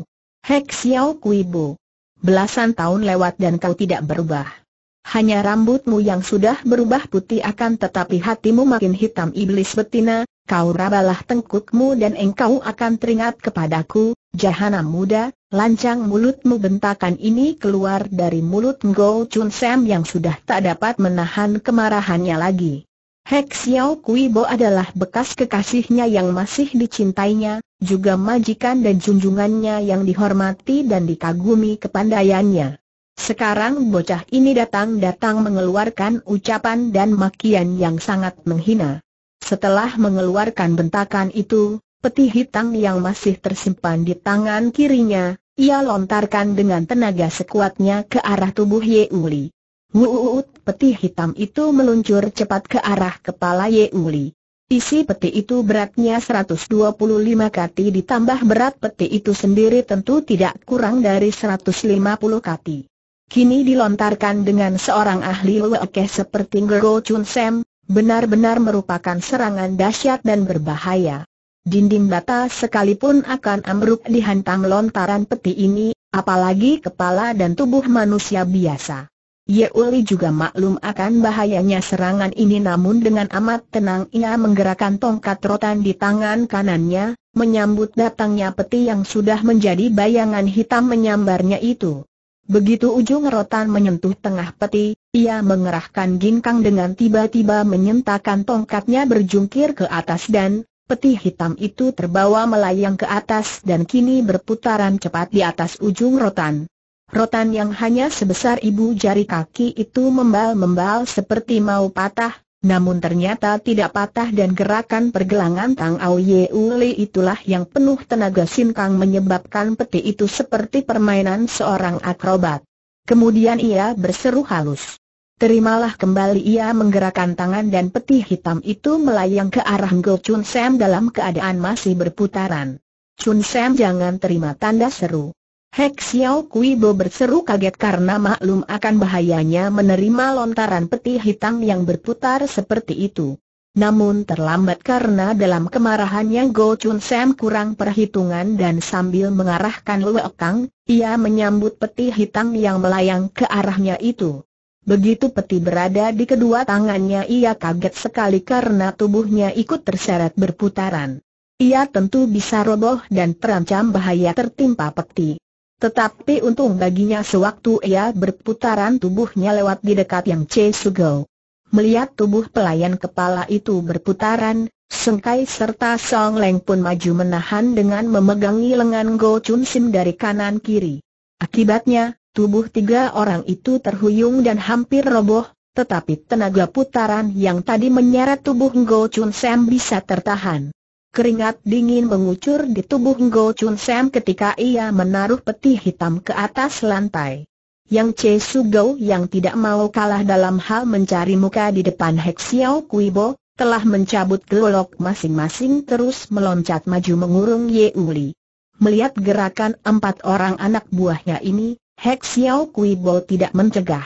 Hek Xiao Kuibo. Belasan tahun lewat dan kau tidak berubah. Hanya rambutmu yang sudah berubah putih akan tetapi hatimu makin hitam iblis betina, kau rabalah tengkukmu dan engkau akan teringat kepadaku, jahanam muda, lancang mulutmu bentakan ini keluar dari mulut Ngo Chun Sam yang sudah tak dapat menahan kemarahannya lagi. Hek Xiao Kui Bo adalah bekas kekasihnya yang masih dicintainya, juga majikan dan junjungannya yang dihormati dan dikagumi kepandaiannya. Sekarang bocah ini datang-datang mengeluarkan ucapan dan makian yang sangat menghina. Setelah mengeluarkan bentakan itu, peti hitam yang masih tersimpan di tangan kirinya, ia lontarkan dengan tenaga sekuatnya ke arah tubuh Ye Yeuli. Wuut, peti hitam itu meluncur cepat ke arah kepala Ye Yeuli. Isi peti itu beratnya 125 kati ditambah berat peti itu sendiri tentu tidak kurang dari 150 kati kini dilontarkan dengan seorang ahli lewekeh seperti Ngero Chun Sam, benar-benar merupakan serangan dahsyat dan berbahaya. Dinding bata sekalipun akan ambruk dihantam lontaran peti ini, apalagi kepala dan tubuh manusia biasa. Uli juga maklum akan bahayanya serangan ini namun dengan amat tenang ia menggerakkan tongkat rotan di tangan kanannya, menyambut datangnya peti yang sudah menjadi bayangan hitam menyambarnya itu. Begitu ujung rotan menyentuh tengah peti, ia mengerahkan ginkang dengan tiba-tiba menyentakan tongkatnya berjungkir ke atas dan Peti hitam itu terbawa melayang ke atas dan kini berputaran cepat di atas ujung rotan. Rotan yang hanya sebesar ibu jari kaki itu membal-membal seperti mau patah, namun ternyata tidak patah dan gerakan pergelangan Tang Ao Ye Uli itulah yang penuh tenaga Sin Kang menyebabkan peti itu seperti permainan seorang akrobat. Kemudian ia berseru halus. Terimalah kembali ia menggerakkan tangan dan peti hitam itu melayang ke arah Go Chun Sam dalam keadaan masih berputaran. Chun Sam jangan terima tanda seru. Hek Xiao Kui Bo berseru kaget karena maklum akan bahayanya menerima lontaran peti hitam yang berputar seperti itu. Namun terlambat karena dalam kemarahannya Go Chun Sam kurang perhitungan dan sambil mengarahkan Luok Kang, ia menyambut peti hitam yang melayang ke arahnya itu. Begitu peti berada di kedua tangannya ia kaget sekali karena tubuhnya ikut terseret berputaran. Ia tentu bisa roboh dan terancam bahaya tertimpa peti. Tetapi untung baginya sewaktu ia berputaran tubuhnya lewat di dekat yang Che Sugo. Melihat tubuh pelayan kepala itu berputaran, Sengkai serta Song Leng pun maju menahan dengan memegangi lengan Go Chun Sim dari kanan kiri. Akibatnya, tubuh tiga orang itu terhuyung dan hampir roboh, tetapi tenaga putaran yang tadi menyeret tubuh Go Chun Sim bisa tertahan. Keringat dingin mengucur di tubuh Go Chun Sam ketika ia menaruh peti hitam ke atas lantai. Yang Che Go yang tidak mau kalah dalam hal mencari muka di depan Hek Xiao Bo telah mencabut gelolok masing-masing terus meloncat maju mengurung Ye Uli. Melihat gerakan empat orang anak buahnya ini, Hek Xiao Bo tidak mencegah.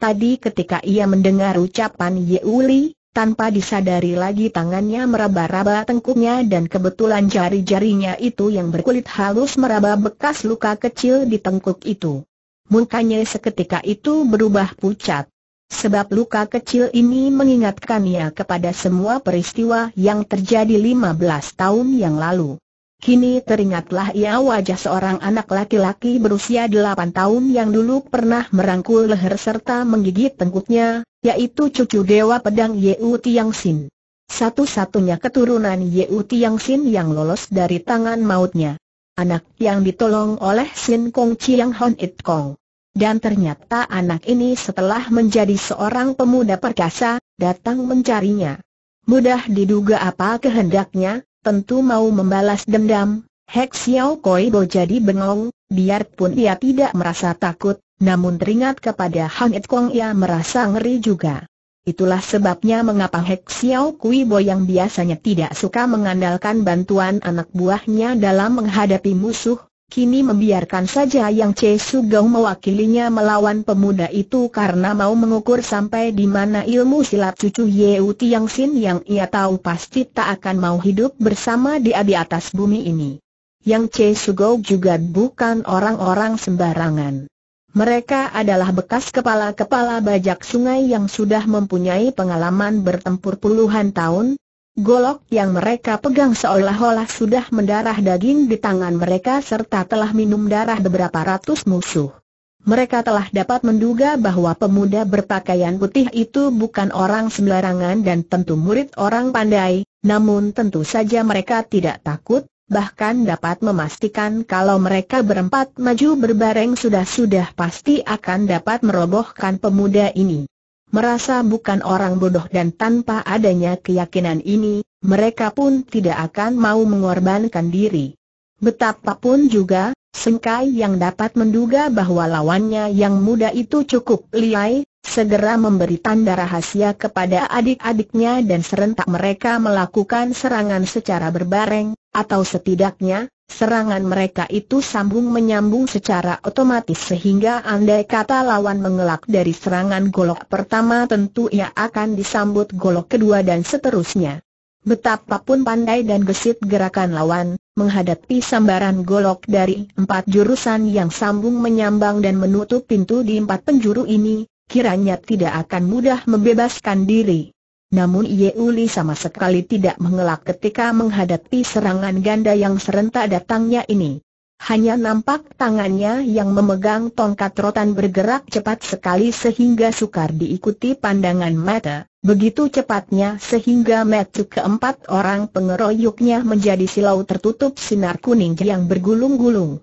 Tadi ketika ia mendengar ucapan Ye Uli, tanpa disadari lagi tangannya meraba-raba tengkuknya dan kebetulan jari-jarinya itu yang berkulit halus meraba bekas luka kecil di tengkuk itu. Mukanya seketika itu berubah pucat. Sebab luka kecil ini mengingatkannya kepada semua peristiwa yang terjadi 15 tahun yang lalu. Kini teringatlah ia wajah seorang anak laki-laki berusia 8 tahun yang dulu pernah merangkul leher serta menggigit tengkuknya, yaitu cucu Dewa Pedang Yeu Tiang Sin. Satu-satunya keturunan Yeu Tiang Sin yang lolos dari tangan mautnya. Anak yang ditolong oleh Sin Kong Chiang Hon It Kong. Dan ternyata anak ini setelah menjadi seorang pemuda perkasa, datang mencarinya. Mudah diduga apa kehendaknya, tentu mau membalas dendam. Hek Xiao Koi Bo jadi bengong, biarpun ia tidak merasa takut, namun teringat kepada Han Et Kong ia merasa ngeri juga. Itulah sebabnya mengapa Hek Xiao Kui Bo yang biasanya tidak suka mengandalkan bantuan anak buahnya dalam menghadapi musuh, kini membiarkan saja yang Che Sugong mewakilinya melawan pemuda itu karena mau mengukur sampai di mana ilmu silat cucu Yeu Tiang Sin yang ia tahu pasti tak akan mau hidup bersama dia di atas bumi ini. Yang Che Sugong juga bukan orang-orang sembarangan. Mereka adalah bekas kepala-kepala bajak sungai yang sudah mempunyai pengalaman bertempur puluhan tahun, Golok yang mereka pegang seolah-olah sudah mendarah daging di tangan mereka serta telah minum darah beberapa ratus musuh. Mereka telah dapat menduga bahwa pemuda berpakaian putih itu bukan orang sembarangan dan tentu murid orang pandai, namun tentu saja mereka tidak takut, bahkan dapat memastikan kalau mereka berempat maju berbareng sudah-sudah pasti akan dapat merobohkan pemuda ini merasa bukan orang bodoh dan tanpa adanya keyakinan ini, mereka pun tidak akan mau mengorbankan diri. Betapapun juga, Sengkai yang dapat menduga bahwa lawannya yang muda itu cukup liai, segera memberi tanda rahasia kepada adik-adiknya dan serentak mereka melakukan serangan secara berbareng, atau setidaknya, Serangan mereka itu sambung menyambung secara otomatis sehingga andai kata lawan mengelak dari serangan golok pertama tentu ia akan disambut golok kedua dan seterusnya. Betapapun pandai dan gesit gerakan lawan, menghadapi sambaran golok dari empat jurusan yang sambung menyambang dan menutup pintu di empat penjuru ini, kiranya tidak akan mudah membebaskan diri. Namun Yeuli sama sekali tidak mengelak ketika menghadapi serangan ganda yang serentak datangnya ini. Hanya nampak tangannya yang memegang tongkat rotan bergerak cepat sekali sehingga sukar diikuti pandangan mata, begitu cepatnya sehingga metu keempat orang pengeroyoknya menjadi silau tertutup sinar kuning yang bergulung-gulung.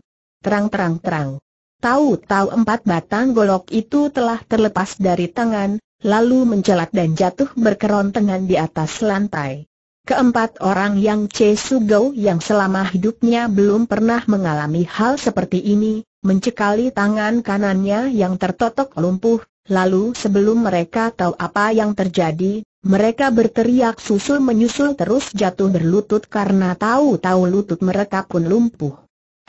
Terang-terang-terang. Tahu-tahu empat batang golok itu telah terlepas dari tangan, lalu mencelat dan jatuh berkerontengan di atas lantai. Keempat orang yang Che Sugou yang selama hidupnya belum pernah mengalami hal seperti ini, mencekali tangan kanannya yang tertotok lumpuh, lalu sebelum mereka tahu apa yang terjadi, mereka berteriak susul menyusul terus jatuh berlutut karena tahu-tahu lutut mereka pun lumpuh.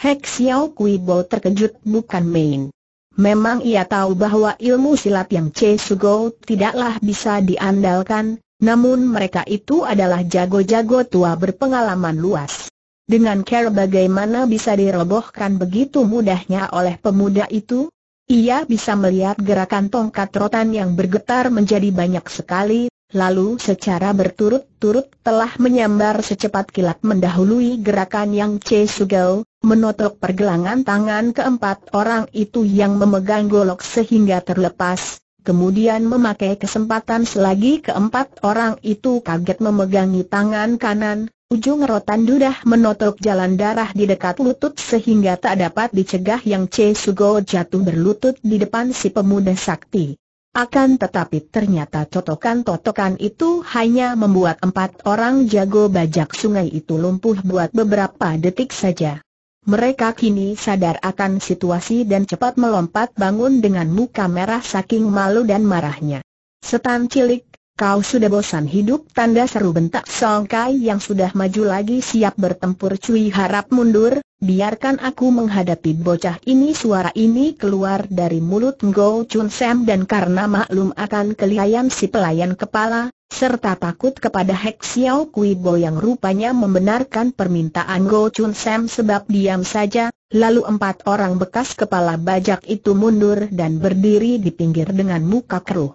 Hek Xiao Kui Bo terkejut bukan main. Memang ia tahu bahwa ilmu silat yang Che Sugo tidaklah bisa diandalkan, namun mereka itu adalah jago-jago tua berpengalaman luas. Dengan care bagaimana bisa dirobohkan begitu mudahnya oleh pemuda itu? Ia bisa melihat gerakan tongkat rotan yang bergetar menjadi banyak sekali, Lalu secara berturut-turut telah menyambar secepat kilat mendahului gerakan yang Che Sugel, menotok pergelangan tangan keempat orang itu yang memegang golok sehingga terlepas, kemudian memakai kesempatan selagi keempat orang itu kaget memegangi tangan kanan, ujung rotan dudah menotok jalan darah di dekat lutut sehingga tak dapat dicegah yang Che Sugo jatuh berlutut di depan si pemuda sakti. Akan tetapi ternyata totokan-totokan itu hanya membuat empat orang jago bajak sungai itu lumpuh buat beberapa detik saja. Mereka kini sadar akan situasi dan cepat melompat bangun dengan muka merah saking malu dan marahnya. Setan cilik, Kau sudah bosan hidup tanda seru bentak Songkai yang sudah maju lagi siap bertempur Cui harap mundur, biarkan aku menghadapi bocah ini suara ini keluar dari mulut Ngo Chun Sam dan karena maklum akan kelihayan si pelayan kepala, serta takut kepada Hek Xiao Kui Bo yang rupanya membenarkan permintaan Ngo Chun Sam sebab diam saja, lalu empat orang bekas kepala bajak itu mundur dan berdiri di pinggir dengan muka keruh.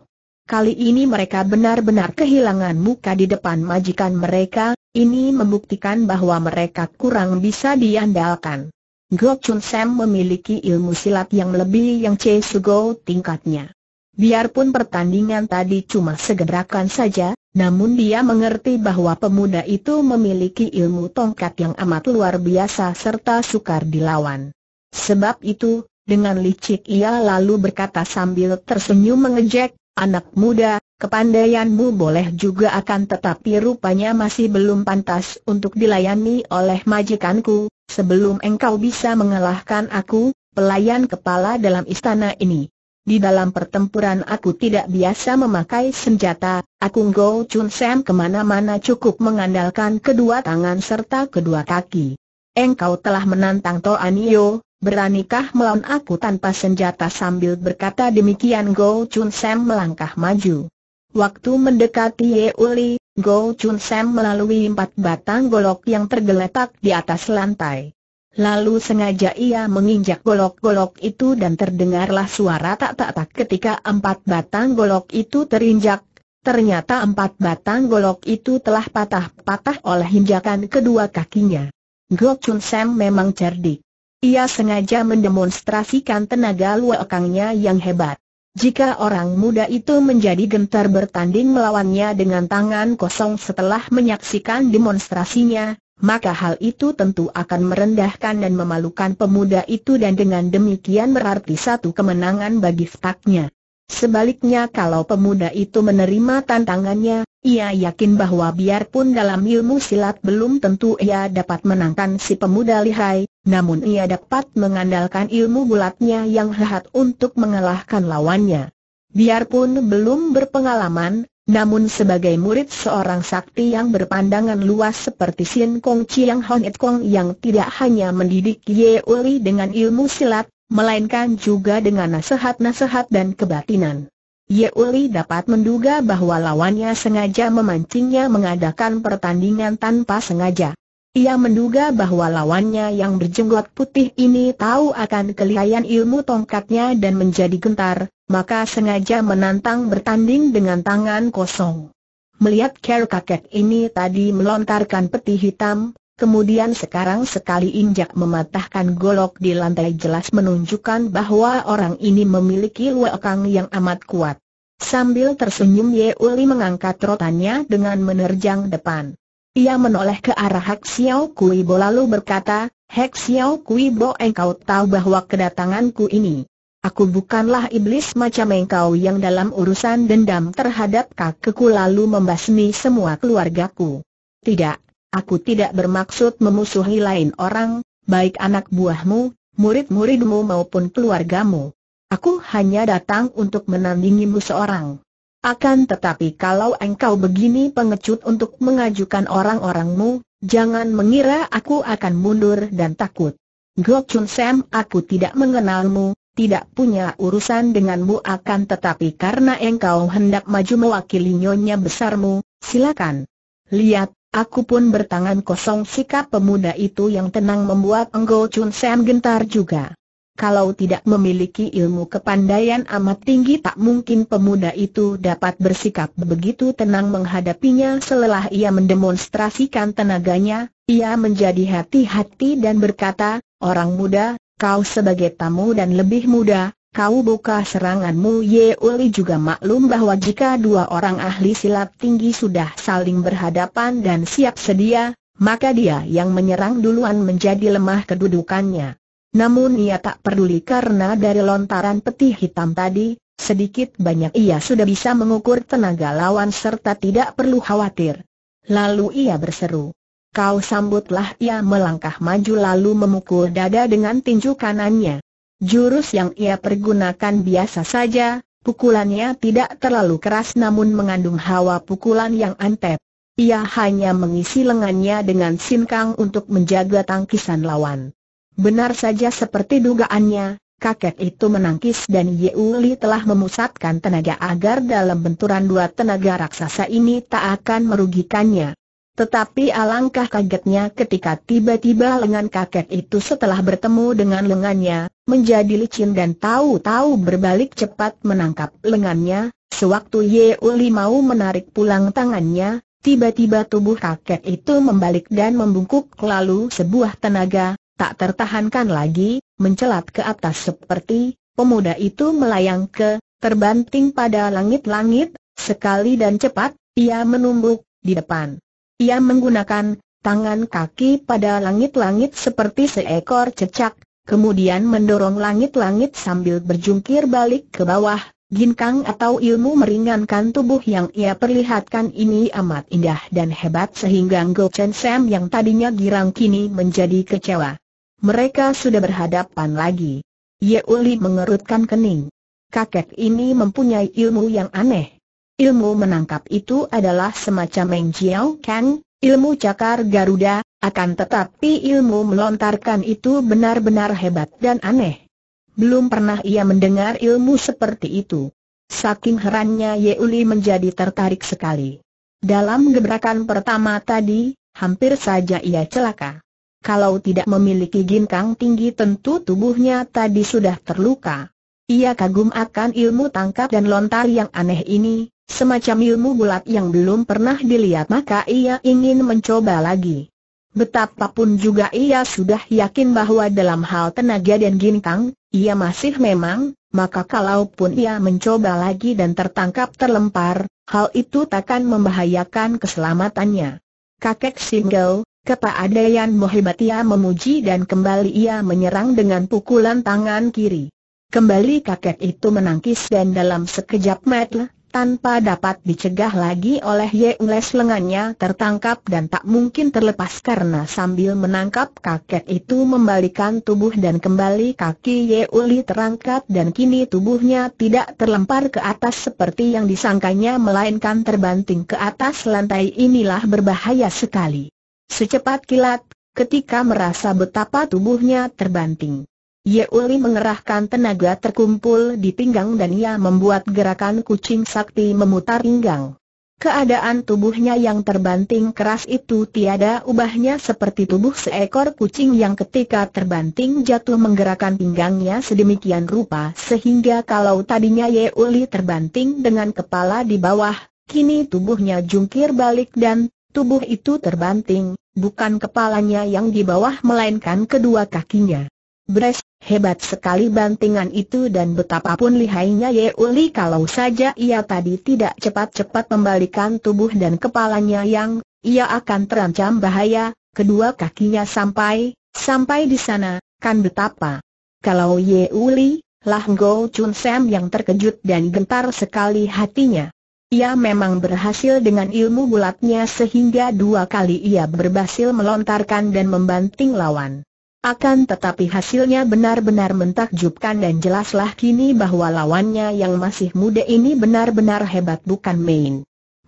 Kali ini mereka benar-benar kehilangan muka di depan majikan mereka, ini membuktikan bahwa mereka kurang bisa diandalkan. Gok Chun Sam memiliki ilmu silat yang lebih yang Che Sugo tingkatnya. Biarpun pertandingan tadi cuma segerakan saja, namun dia mengerti bahwa pemuda itu memiliki ilmu tongkat yang amat luar biasa serta sukar dilawan. Sebab itu, dengan licik ia lalu berkata sambil tersenyum mengejek, anak muda, kepandaianmu boleh juga akan tetapi rupanya masih belum pantas untuk dilayani oleh majikanku, sebelum engkau bisa mengalahkan aku, pelayan kepala dalam istana ini. Di dalam pertempuran aku tidak biasa memakai senjata, aku Ngo Chun Sam kemana-mana cukup mengandalkan kedua tangan serta kedua kaki. Engkau telah menantang To Anio, Beranikah melawan aku tanpa senjata sambil berkata demikian Go Chun Sam melangkah maju. Waktu mendekati Ye Uli, Go Chun Sam melalui empat batang golok yang tergeletak di atas lantai. Lalu sengaja ia menginjak golok-golok itu dan terdengarlah suara tak-tak-tak ketika empat batang golok itu terinjak. Ternyata empat batang golok itu telah patah-patah oleh injakan kedua kakinya. Go Chun Sam memang cerdik. Ia sengaja mendemonstrasikan tenaga luakangnya yang hebat. Jika orang muda itu menjadi gentar bertanding melawannya dengan tangan kosong setelah menyaksikan demonstrasinya, maka hal itu tentu akan merendahkan dan memalukan pemuda itu dan dengan demikian berarti satu kemenangan bagi staknya. Sebaliknya kalau pemuda itu menerima tantangannya, ia yakin bahwa biarpun dalam ilmu silat belum tentu ia dapat menangkan si pemuda lihai, namun ia dapat mengandalkan ilmu bulatnya yang hebat untuk mengalahkan lawannya. Biarpun belum berpengalaman, namun sebagai murid seorang sakti yang berpandangan luas seperti Sin Kong Chiang Hon It Kong yang tidak hanya mendidik Ye Uli dengan ilmu silat, melainkan juga dengan nasihat-nasihat dan kebatinan. Ye Uli dapat menduga bahwa lawannya sengaja memancingnya mengadakan pertandingan tanpa sengaja. Ia menduga bahwa lawannya yang berjenggot putih ini tahu akan kelihayan ilmu tongkatnya dan menjadi gentar, maka sengaja menantang bertanding dengan tangan kosong. Melihat ker kakek ini tadi melontarkan peti hitam, kemudian sekarang sekali injak mematahkan golok di lantai jelas menunjukkan bahwa orang ini memiliki luakang yang amat kuat. Sambil tersenyum Ye Uli mengangkat rotannya dengan menerjang depan. Ia menoleh ke arah Hek Xiao Kui Bo lalu berkata, Hek Xiao Kui Bo engkau tahu bahwa kedatanganku ini. Aku bukanlah iblis macam engkau yang dalam urusan dendam terhadap kakekku lalu membasmi semua keluargaku. Tidak, aku tidak bermaksud memusuhi lain orang, baik anak buahmu, murid-muridmu maupun keluargamu. Aku hanya datang untuk menandingimu seorang. Akan tetapi kalau engkau begini pengecut untuk mengajukan orang-orangmu, jangan mengira aku akan mundur dan takut. Gok Chun Sam aku tidak mengenalmu, tidak punya urusan denganmu akan tetapi karena engkau hendak maju mewakili nyonya besarmu, silakan. Lihat, aku pun bertangan kosong sikap pemuda itu yang tenang membuat Enggo Chun Sam gentar juga kalau tidak memiliki ilmu kepandaian amat tinggi tak mungkin pemuda itu dapat bersikap begitu tenang menghadapinya selelah ia mendemonstrasikan tenaganya, ia menjadi hati-hati dan berkata, Orang muda, kau sebagai tamu dan lebih muda, kau buka seranganmu Ye Uli juga maklum bahwa jika dua orang ahli silat tinggi sudah saling berhadapan dan siap sedia, maka dia yang menyerang duluan menjadi lemah kedudukannya. Namun ia tak peduli karena dari lontaran peti hitam tadi, sedikit banyak ia sudah bisa mengukur tenaga lawan serta tidak perlu khawatir. Lalu ia berseru. Kau sambutlah ia melangkah maju lalu memukul dada dengan tinju kanannya. Jurus yang ia pergunakan biasa saja, pukulannya tidak terlalu keras namun mengandung hawa pukulan yang antep. Ia hanya mengisi lengannya dengan sinkang untuk menjaga tangkisan lawan. Benar saja seperti dugaannya, kakek itu menangkis dan Yeuli telah memusatkan tenaga agar dalam benturan dua tenaga raksasa ini tak akan merugikannya. Tetapi alangkah kagetnya ketika tiba-tiba lengan kakek itu setelah bertemu dengan lengannya, menjadi licin dan tahu-tahu berbalik cepat menangkap lengannya, sewaktu Yeuli mau menarik pulang tangannya, Tiba-tiba tubuh kakek itu membalik dan membungkuk lalu sebuah tenaga, tak tertahankan lagi, mencelat ke atas seperti, pemuda itu melayang ke, terbanting pada langit-langit, sekali dan cepat, ia menumbuk, di depan. Ia menggunakan, tangan kaki pada langit-langit seperti seekor cecak, kemudian mendorong langit-langit sambil berjungkir balik ke bawah, Ginkang atau ilmu meringankan tubuh yang ia perlihatkan ini amat indah dan hebat sehingga Go Chen Sam yang tadinya girang kini menjadi kecewa. Mereka sudah berhadapan lagi. Yeuli mengerutkan kening. Kakek ini mempunyai ilmu yang aneh. Ilmu menangkap itu adalah semacam Meng Jiao Kang, ilmu cakar Garuda, akan tetapi ilmu melontarkan itu benar-benar hebat dan aneh. Belum pernah ia mendengar ilmu seperti itu. Saking herannya Yeuli menjadi tertarik sekali. Dalam gebrakan pertama tadi, hampir saja ia celaka. Kalau tidak memiliki ginkang tinggi tentu tubuhnya tadi sudah terluka. Ia kagum akan ilmu tangkap dan lontar yang aneh ini, semacam ilmu bulat yang belum pernah dilihat maka ia ingin mencoba lagi. Betapapun juga ia sudah yakin bahwa dalam hal tenaga dan ginkang, ia masih memang, maka kalaupun ia mencoba lagi dan tertangkap terlempar, hal itu takkan membahayakan keselamatannya. Kakek Singgau, Kepaadaian Mohibat ia memuji dan kembali ia menyerang dengan pukulan tangan kiri. Kembali kakek itu menangkis dan dalam sekejap mata, tanpa dapat dicegah lagi oleh Yeungles lengannya tertangkap dan tak mungkin terlepas karena sambil menangkap kakek itu membalikan tubuh dan kembali kaki Yeuli terangkat dan kini tubuhnya tidak terlempar ke atas seperti yang disangkanya melainkan terbanting ke atas lantai inilah berbahaya sekali. Secepat kilat, ketika merasa betapa tubuhnya terbanting. Uli mengerahkan tenaga terkumpul di pinggang dan ia membuat gerakan kucing sakti memutar pinggang. Keadaan tubuhnya yang terbanting keras itu tiada ubahnya seperti tubuh seekor kucing yang ketika terbanting jatuh menggerakkan pinggangnya sedemikian rupa sehingga kalau tadinya Uli terbanting dengan kepala di bawah, kini tubuhnya jungkir balik dan tubuh itu terbanting, bukan kepalanya yang di bawah melainkan kedua kakinya. Bres, hebat sekali bantingan itu dan betapapun lihainya Ye Uli kalau saja ia tadi tidak cepat-cepat membalikan tubuh dan kepalanya yang, ia akan terancam bahaya, kedua kakinya sampai, sampai di sana, kan betapa. Kalau Ye Uli, lah Go Chun Sam yang terkejut dan gentar sekali hatinya. Ia memang berhasil dengan ilmu bulatnya sehingga dua kali ia berhasil melontarkan dan membanting lawan. Akan tetapi hasilnya benar-benar mentakjubkan dan jelaslah kini bahwa lawannya yang masih muda ini benar-benar hebat bukan main.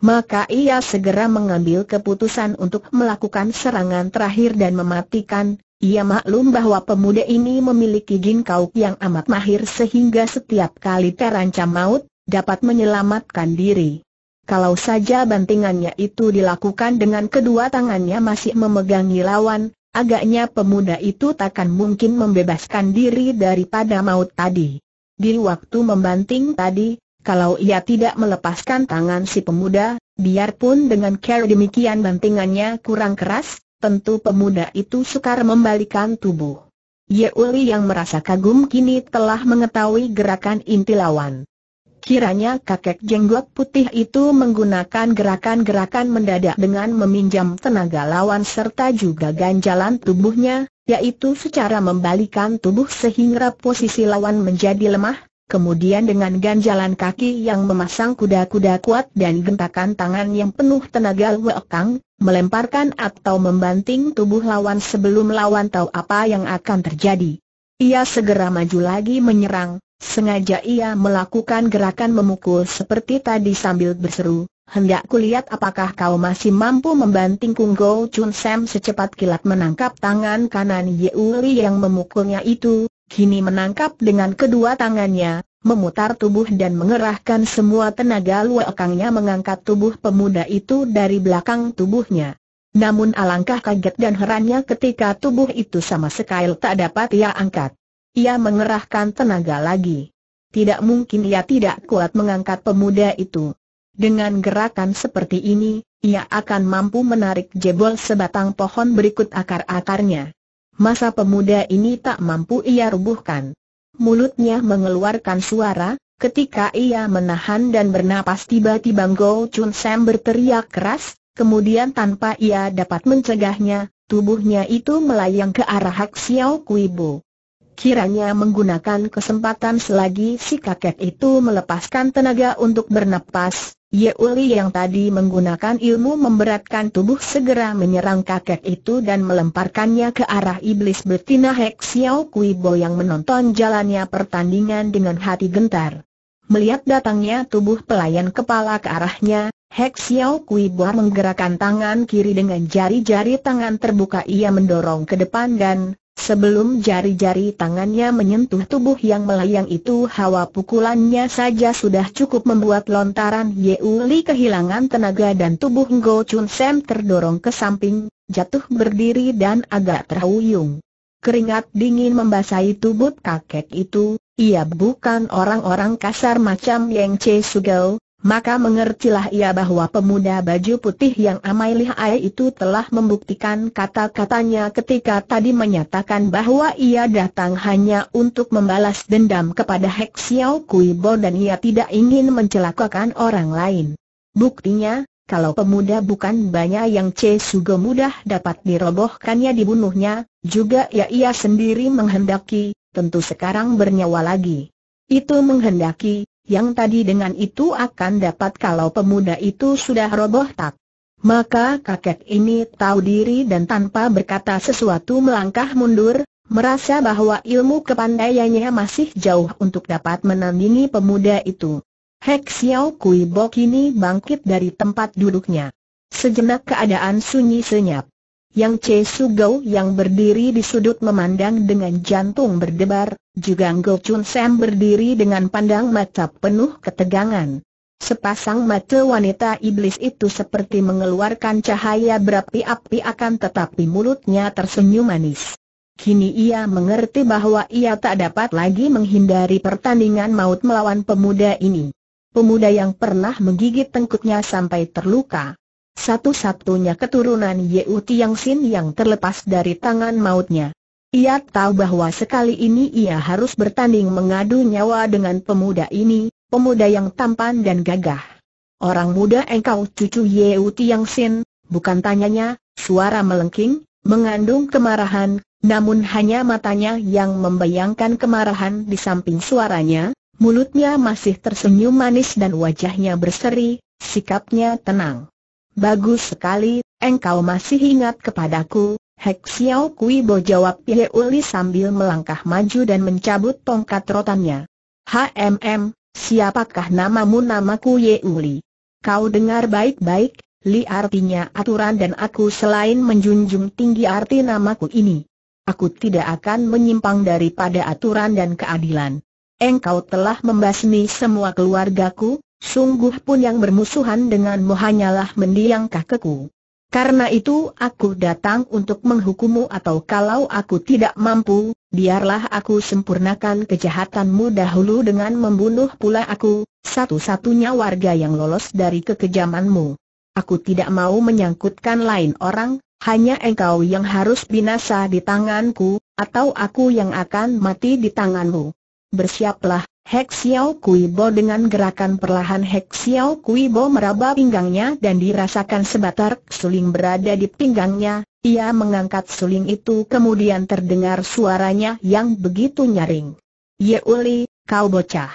Maka ia segera mengambil keputusan untuk melakukan serangan terakhir dan mematikan. Ia maklum bahwa pemuda ini memiliki jin kauk yang amat mahir sehingga setiap kali terancam maut, dapat menyelamatkan diri. Kalau saja bantingannya itu dilakukan dengan kedua tangannya masih memegangi lawan, agaknya pemuda itu takkan mungkin membebaskan diri daripada maut tadi. Di waktu membanting tadi, kalau ia tidak melepaskan tangan si pemuda, biarpun dengan care demikian bantingannya kurang keras, tentu pemuda itu sukar membalikan tubuh. Yeuli yang merasa kagum kini telah mengetahui gerakan inti lawan. Kiranya kakek jenggot putih itu menggunakan gerakan-gerakan mendadak dengan meminjam tenaga lawan serta juga ganjalan tubuhnya, yaitu secara membalikan tubuh sehingga posisi lawan menjadi lemah, kemudian dengan ganjalan kaki yang memasang kuda-kuda kuat dan gentakan tangan yang penuh tenaga wekang, melemparkan atau membanting tubuh lawan sebelum lawan tahu apa yang akan terjadi. Ia segera maju lagi menyerang, Sengaja ia melakukan gerakan memukul seperti tadi sambil berseru, hendak kulihat apakah kau masih mampu membanting Go Chun Sam secepat kilat menangkap tangan kanan Yeuli yang memukulnya itu, kini menangkap dengan kedua tangannya, memutar tubuh dan mengerahkan semua tenaga luekangnya mengangkat tubuh pemuda itu dari belakang tubuhnya. Namun alangkah kaget dan herannya ketika tubuh itu sama sekali tak dapat ia angkat. Ia mengerahkan tenaga lagi. Tidak mungkin ia tidak kuat mengangkat pemuda itu. Dengan gerakan seperti ini, ia akan mampu menarik jebol sebatang pohon berikut akar-akarnya. Masa pemuda ini tak mampu ia rubuhkan. Mulutnya mengeluarkan suara, ketika ia menahan dan bernapas tiba-tiba Go Chun Sam berteriak keras, kemudian tanpa ia dapat mencegahnya, tubuhnya itu melayang ke arah Hak Xiao Kui Bu kiranya menggunakan kesempatan selagi si kakek itu melepaskan tenaga untuk bernapas, Yeuli yang tadi menggunakan ilmu memberatkan tubuh segera menyerang kakek itu dan melemparkannya ke arah iblis betina Hek Xiao Kui Bo yang menonton jalannya pertandingan dengan hati gentar. Melihat datangnya tubuh pelayan kepala ke arahnya, Hek Xiao Kui Bo menggerakkan tangan kiri dengan jari-jari tangan terbuka ia mendorong ke depan dan Sebelum jari-jari tangannya menyentuh tubuh yang melayang itu hawa pukulannya saja sudah cukup membuat lontaran Yeuli kehilangan tenaga dan tubuh Go Chun Sam terdorong ke samping, jatuh berdiri dan agak terhuyung. Keringat dingin membasahi tubuh kakek itu, ia bukan orang-orang kasar macam Yang Che Sugao, maka mengertilah ia bahwa pemuda baju putih yang amai lihai itu telah membuktikan kata-katanya ketika tadi menyatakan bahwa ia datang hanya untuk membalas dendam kepada Hek Xiao Kui Bo dan ia tidak ingin mencelakakan orang lain. Buktinya, kalau pemuda bukan banyak yang C. Sugo mudah dapat dirobohkannya dibunuhnya, juga ya ia sendiri menghendaki, tentu sekarang bernyawa lagi. Itu menghendaki, yang tadi dengan itu akan dapat kalau pemuda itu sudah roboh tak. Maka kakek ini tahu diri dan tanpa berkata sesuatu melangkah mundur, merasa bahwa ilmu kepandaiannya masih jauh untuk dapat menandingi pemuda itu. Hek Xiao Kui Bo kini bangkit dari tempat duduknya. Sejenak keadaan sunyi senyap. Yang Che Sugo yang berdiri di sudut memandang dengan jantung berdebar, juga Ngo Chun Sam berdiri dengan pandang mata penuh ketegangan. Sepasang mata wanita iblis itu seperti mengeluarkan cahaya berapi-api akan tetapi mulutnya tersenyum manis. Kini ia mengerti bahwa ia tak dapat lagi menghindari pertandingan maut melawan pemuda ini. Pemuda yang pernah menggigit tengkuknya sampai terluka satu-satunya keturunan Yeu Tiang Sin yang terlepas dari tangan mautnya. Ia tahu bahwa sekali ini ia harus bertanding mengadu nyawa dengan pemuda ini, pemuda yang tampan dan gagah. Orang muda engkau cucu Yeu Tiang Sin, bukan tanyanya, suara melengking, mengandung kemarahan, namun hanya matanya yang membayangkan kemarahan di samping suaranya, mulutnya masih tersenyum manis dan wajahnya berseri, sikapnya tenang. Bagus sekali, engkau masih ingat kepadaku, Hek Xiao Kui Bo jawab Ye Uli sambil melangkah maju dan mencabut tongkat rotannya. HMM, siapakah namamu namaku Ye Uli? Kau dengar baik-baik, Li artinya aturan dan aku selain menjunjung tinggi arti namaku ini. Aku tidak akan menyimpang daripada aturan dan keadilan. Engkau telah membasmi semua keluargaku, sungguh pun yang bermusuhan denganmu hanyalah mendiang kakekku. Karena itu aku datang untuk menghukummu atau kalau aku tidak mampu, biarlah aku sempurnakan kejahatanmu dahulu dengan membunuh pula aku, satu-satunya warga yang lolos dari kekejamanmu. Aku tidak mau menyangkutkan lain orang, hanya engkau yang harus binasa di tanganku, atau aku yang akan mati di tanganmu. Bersiaplah, Hek Xiao Kui Bo dengan gerakan perlahan Hek Xiao Kui Bo meraba pinggangnya dan dirasakan sebatar suling berada di pinggangnya, ia mengangkat suling itu kemudian terdengar suaranya yang begitu nyaring. Ye Uli, kau bocah.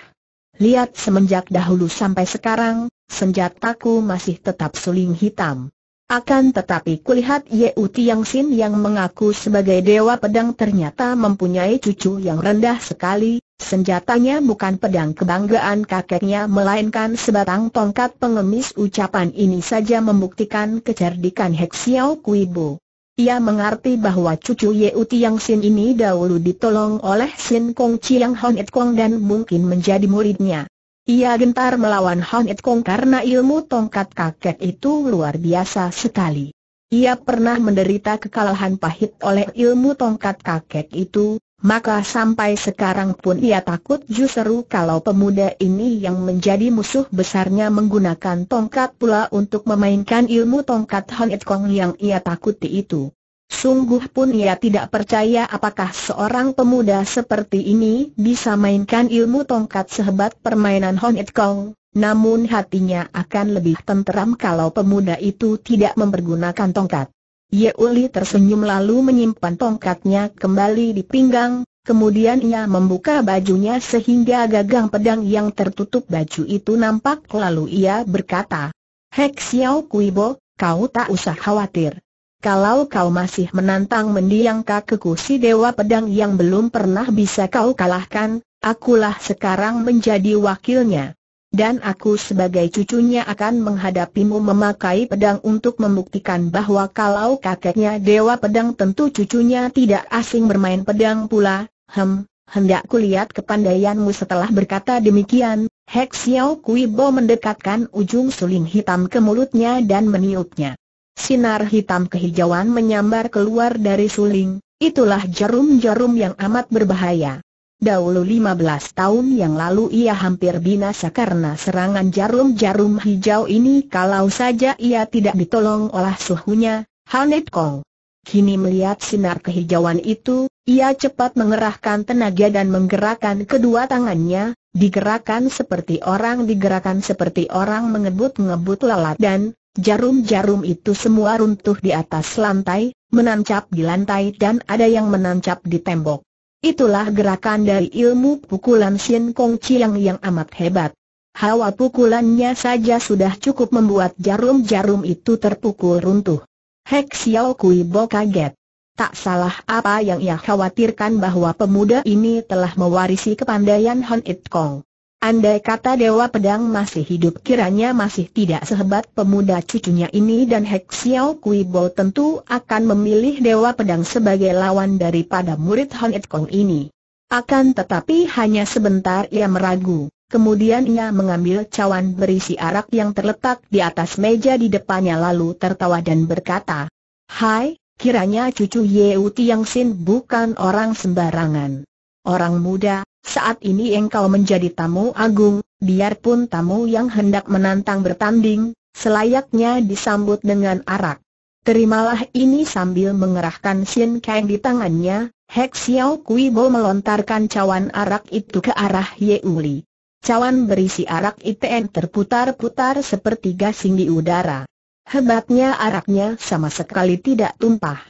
Lihat semenjak dahulu sampai sekarang, senjataku masih tetap suling hitam. Akan tetapi kulihat Ye Uti Yang Sin yang mengaku sebagai dewa pedang ternyata mempunyai cucu yang rendah sekali, Senjatanya bukan pedang kebanggaan kakeknya melainkan sebatang tongkat pengemis ucapan ini saja membuktikan kecerdikan Hek Xiao Kui Bu. Ia mengerti bahwa cucu Yeu Tiang Sin ini dahulu ditolong oleh Sin Kong Chiang Hon Et Kong dan mungkin menjadi muridnya. Ia gentar melawan Hon Et Kong karena ilmu tongkat kakek itu luar biasa sekali. Ia pernah menderita kekalahan pahit oleh ilmu tongkat kakek itu, maka sampai sekarang pun ia takut justru kalau pemuda ini yang menjadi musuh besarnya menggunakan tongkat pula untuk memainkan ilmu tongkat Hong It Kong yang ia takuti itu. Sungguh pun ia tidak percaya apakah seorang pemuda seperti ini bisa mainkan ilmu tongkat sehebat permainan Hong It Kong, namun hatinya akan lebih tenteram kalau pemuda itu tidak mempergunakan tongkat. Yeuli tersenyum lalu menyimpan tongkatnya kembali di pinggang, kemudian ia membuka bajunya sehingga gagang pedang yang tertutup baju itu nampak lalu ia berkata, Hek Xiao Kuibo, kau tak usah khawatir. Kalau kau masih menantang mendiang kakeku si dewa pedang yang belum pernah bisa kau kalahkan, akulah sekarang menjadi wakilnya dan aku sebagai cucunya akan menghadapimu memakai pedang untuk membuktikan bahwa kalau kakeknya Dewa Pedang tentu cucunya tidak asing bermain pedang pula, hem, hendak kulihat kepandaianmu setelah berkata demikian, Hek Xiao Kui Bo mendekatkan ujung suling hitam ke mulutnya dan meniupnya. Sinar hitam kehijauan menyambar keluar dari suling, itulah jarum-jarum yang amat berbahaya. Dahulu 15 tahun yang lalu ia hampir binasa karena serangan jarum-jarum hijau ini kalau saja ia tidak ditolong oleh suhunya, Hanet Kong. Kini melihat sinar kehijauan itu, ia cepat mengerahkan tenaga dan menggerakkan kedua tangannya, digerakkan seperti orang digerakkan seperti orang mengebut-ngebut lalat dan jarum-jarum itu semua runtuh di atas lantai, menancap di lantai dan ada yang menancap di tembok. Itulah gerakan dari ilmu pukulan Shin Kong Chiang yang amat hebat. Hawa pukulannya saja sudah cukup membuat jarum-jarum itu terpukul runtuh. Hek Xiao Kui Bo kaget. Tak salah apa yang ia khawatirkan bahwa pemuda ini telah mewarisi kepandaian Hon It Kong. Andai kata Dewa Pedang masih hidup kiranya masih tidak sehebat pemuda cucunya ini dan Hek Xiao Kui Bo tentu akan memilih Dewa Pedang sebagai lawan daripada murid Hon It Kong ini. Akan tetapi hanya sebentar ia meragu, kemudian ia mengambil cawan berisi arak yang terletak di atas meja di depannya lalu tertawa dan berkata, Hai, kiranya cucu Ye Yeu Tiang Sin bukan orang sembarangan. Orang muda, saat ini engkau menjadi tamu agung, biarpun tamu yang hendak menantang bertanding, selayaknya disambut dengan arak. Terimalah ini sambil mengerahkan Xin Kang di tangannya, Hek Xiao Kui Bo melontarkan cawan arak itu ke arah Ye Uli. Cawan berisi arak ITN terputar-putar seperti gasing di udara. Hebatnya araknya sama sekali tidak tumpah.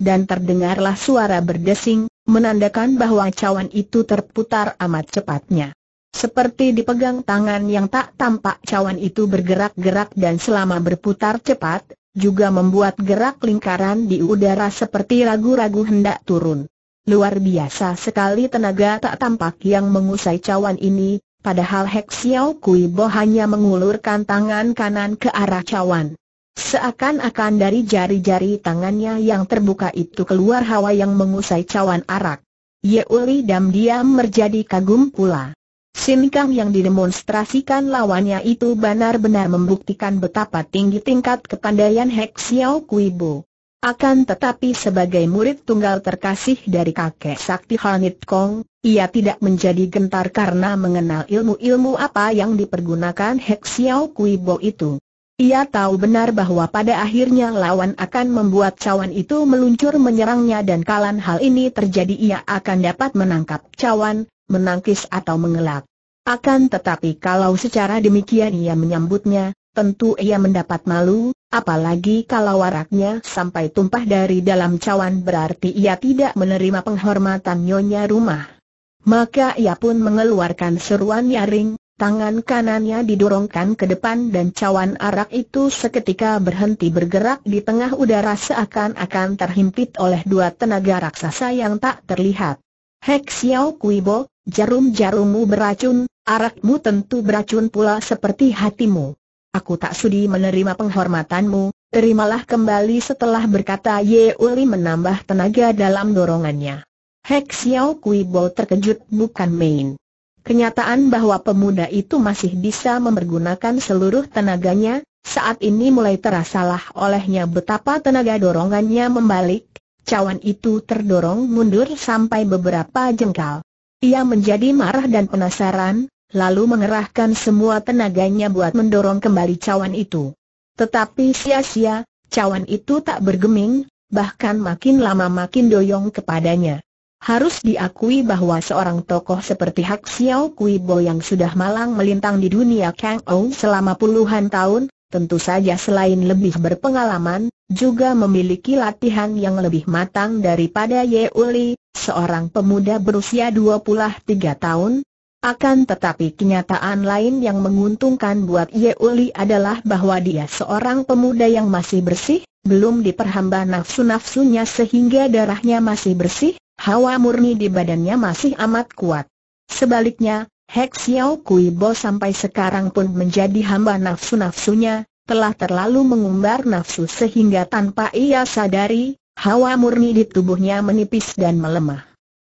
Dan terdengarlah suara berdesing, menandakan bahwa cawan itu terputar amat cepatnya. Seperti dipegang tangan yang tak tampak cawan itu bergerak-gerak dan selama berputar cepat, juga membuat gerak lingkaran di udara seperti ragu-ragu hendak turun. Luar biasa sekali tenaga tak tampak yang mengusai cawan ini, padahal Hek Xiao Kui Bo hanya mengulurkan tangan kanan ke arah cawan. Seakan-akan dari jari-jari tangannya yang terbuka itu keluar hawa yang mengusai cawan arak. Yeuli dam diam menjadi kagum pula. Sinkang yang didemonstrasikan lawannya itu benar-benar membuktikan betapa tinggi tingkat kepandaian Hek Xiao Kui Bo. Akan tetapi sebagai murid tunggal terkasih dari kakek sakti Hanit Kong, ia tidak menjadi gentar karena mengenal ilmu-ilmu apa yang dipergunakan Hek Xiao Kui Bo itu. Ia tahu benar bahwa pada akhirnya lawan akan membuat cawan itu meluncur menyerangnya dan kalan hal ini terjadi ia akan dapat menangkap cawan, menangkis atau mengelak. Akan tetapi kalau secara demikian ia menyambutnya, tentu ia mendapat malu, apalagi kalau waraknya sampai tumpah dari dalam cawan berarti ia tidak menerima penghormatan nyonya rumah. Maka ia pun mengeluarkan seruan nyaring, Tangan kanannya didorongkan ke depan dan cawan arak itu seketika berhenti bergerak di tengah udara seakan-akan terhimpit oleh dua tenaga raksasa yang tak terlihat. Hek Xiao Kuibo, jarum-jarummu beracun, arakmu tentu beracun pula seperti hatimu. Aku tak sudi menerima penghormatanmu, terimalah kembali setelah berkata Ye Uli menambah tenaga dalam dorongannya. Hek Xiao Kuibo terkejut bukan main. Kenyataan bahwa pemuda itu masih bisa mempergunakan seluruh tenaganya, saat ini mulai terasalah olehnya betapa tenaga dorongannya membalik, cawan itu terdorong mundur sampai beberapa jengkal. Ia menjadi marah dan penasaran, lalu mengerahkan semua tenaganya buat mendorong kembali cawan itu. Tetapi sia-sia, cawan itu tak bergeming, bahkan makin lama makin doyong kepadanya. Harus diakui bahwa seorang tokoh seperti Hak Xiao Kui Bo yang sudah malang melintang di dunia Kang Ou selama puluhan tahun, tentu saja selain lebih berpengalaman, juga memiliki latihan yang lebih matang daripada Ye Uli, seorang pemuda berusia 23 tahun. Akan tetapi kenyataan lain yang menguntungkan buat Ye Uli adalah bahwa dia seorang pemuda yang masih bersih, belum diperhamba nafsu-nafsunya sehingga darahnya masih bersih, hawa murni di badannya masih amat kuat. Sebaliknya, Hek Xiao Kui Bo sampai sekarang pun menjadi hamba nafsu-nafsunya, telah terlalu mengumbar nafsu sehingga tanpa ia sadari, hawa murni di tubuhnya menipis dan melemah.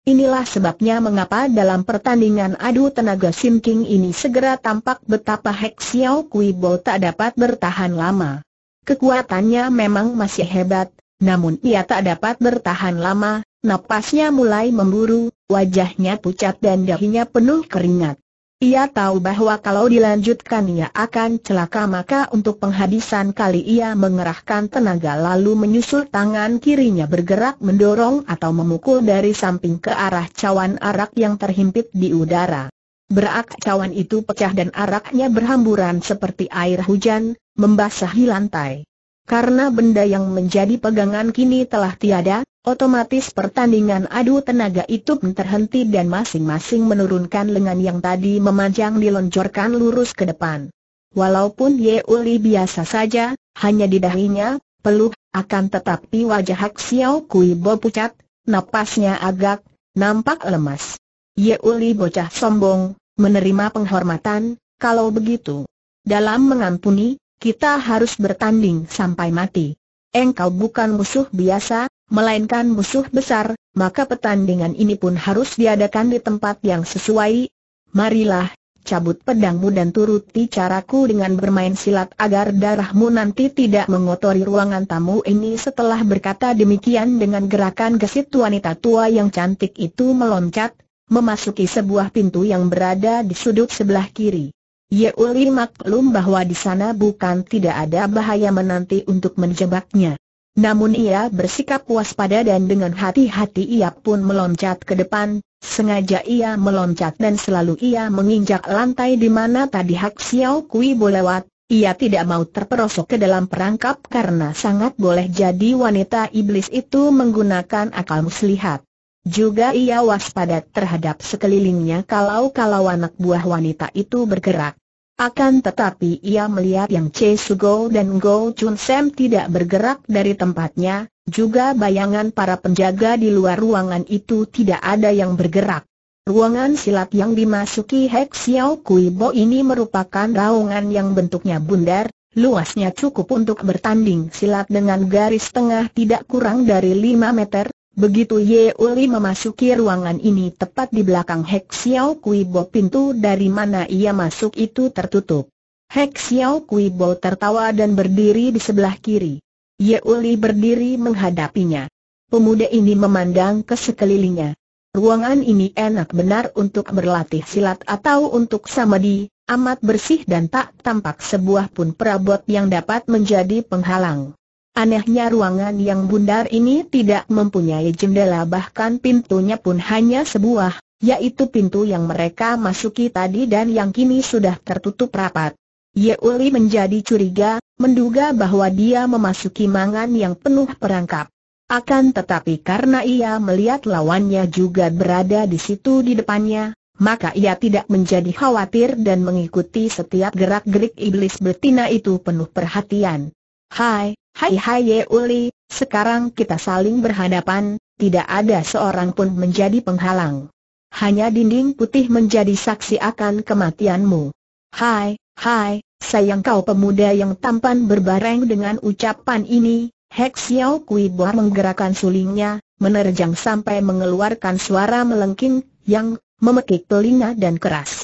Inilah sebabnya mengapa dalam pertandingan adu tenaga Sim King ini segera tampak betapa Hek Xiao Kui Bo tak dapat bertahan lama. Kekuatannya memang masih hebat, namun ia tak dapat bertahan lama, napasnya mulai memburu, wajahnya pucat dan dahinya penuh keringat. Ia tahu bahwa kalau dilanjutkan ia akan celaka maka untuk penghabisan kali ia mengerahkan tenaga lalu menyusul tangan kirinya bergerak mendorong atau memukul dari samping ke arah cawan arak yang terhimpit di udara. Berak cawan itu pecah dan araknya berhamburan seperti air hujan, membasahi lantai. Karena benda yang menjadi pegangan kini telah tiada, otomatis pertandingan adu tenaga itu terhenti dan masing-masing menurunkan lengan yang tadi memanjang dilonjorkan lurus ke depan. Walaupun Yeuli biasa saja, hanya di dahinya, peluh, akan tetapi wajah Hak Xiao Kui Bo pucat, napasnya agak, nampak lemas. Yeuli bocah sombong, menerima penghormatan, kalau begitu. Dalam mengampuni, kita harus bertanding sampai mati. Engkau bukan musuh biasa, melainkan musuh besar, maka pertandingan ini pun harus diadakan di tempat yang sesuai. Marilah, cabut pedangmu dan turuti caraku dengan bermain silat agar darahmu nanti tidak mengotori ruangan tamu ini setelah berkata demikian dengan gerakan gesit wanita tua yang cantik itu meloncat, memasuki sebuah pintu yang berada di sudut sebelah kiri. Uli maklum bahwa di sana bukan tidak ada bahaya menanti untuk menjebaknya. Namun ia bersikap waspada dan dengan hati-hati ia pun meloncat ke depan, sengaja ia meloncat dan selalu ia menginjak lantai di mana tadi Hak Xiao Kui lewat. ia tidak mau terperosok ke dalam perangkap karena sangat boleh jadi wanita iblis itu menggunakan akal muslihat. Juga ia waspada terhadap sekelilingnya kalau-kalau anak buah wanita itu bergerak. Akan tetapi ia melihat yang Che go dan Go Chun Sam tidak bergerak dari tempatnya, juga bayangan para penjaga di luar ruangan itu tidak ada yang bergerak. Ruangan silat yang dimasuki Hek Xiao Kui Bo ini merupakan raungan yang bentuknya bundar, luasnya cukup untuk bertanding silat dengan garis tengah tidak kurang dari 5 meter, Begitu Ye Uli memasuki ruangan ini tepat di belakang Hek Xiao Kui Bo pintu dari mana ia masuk itu tertutup. Hek Xiao Kui Bo tertawa dan berdiri di sebelah kiri. Ye Uli berdiri menghadapinya. Pemuda ini memandang ke sekelilingnya. Ruangan ini enak benar untuk berlatih silat atau untuk samadi, amat bersih dan tak tampak sebuah pun perabot yang dapat menjadi penghalang. Anehnya ruangan yang bundar ini tidak mempunyai jendela bahkan pintunya pun hanya sebuah, yaitu pintu yang mereka masuki tadi dan yang kini sudah tertutup rapat. Yeuli menjadi curiga, menduga bahwa dia memasuki mangan yang penuh perangkap. Akan tetapi karena ia melihat lawannya juga berada di situ di depannya, maka ia tidak menjadi khawatir dan mengikuti setiap gerak-gerik iblis betina itu penuh perhatian. Hai, hai hai Ye Uli, sekarang kita saling berhadapan, tidak ada seorang pun menjadi penghalang. Hanya dinding putih menjadi saksi akan kematianmu. Hai, hai, sayang kau pemuda yang tampan berbareng dengan ucapan ini, Hek Xiao Kui Boa menggerakkan sulingnya, menerjang sampai mengeluarkan suara melengking, yang memekik telinga dan keras.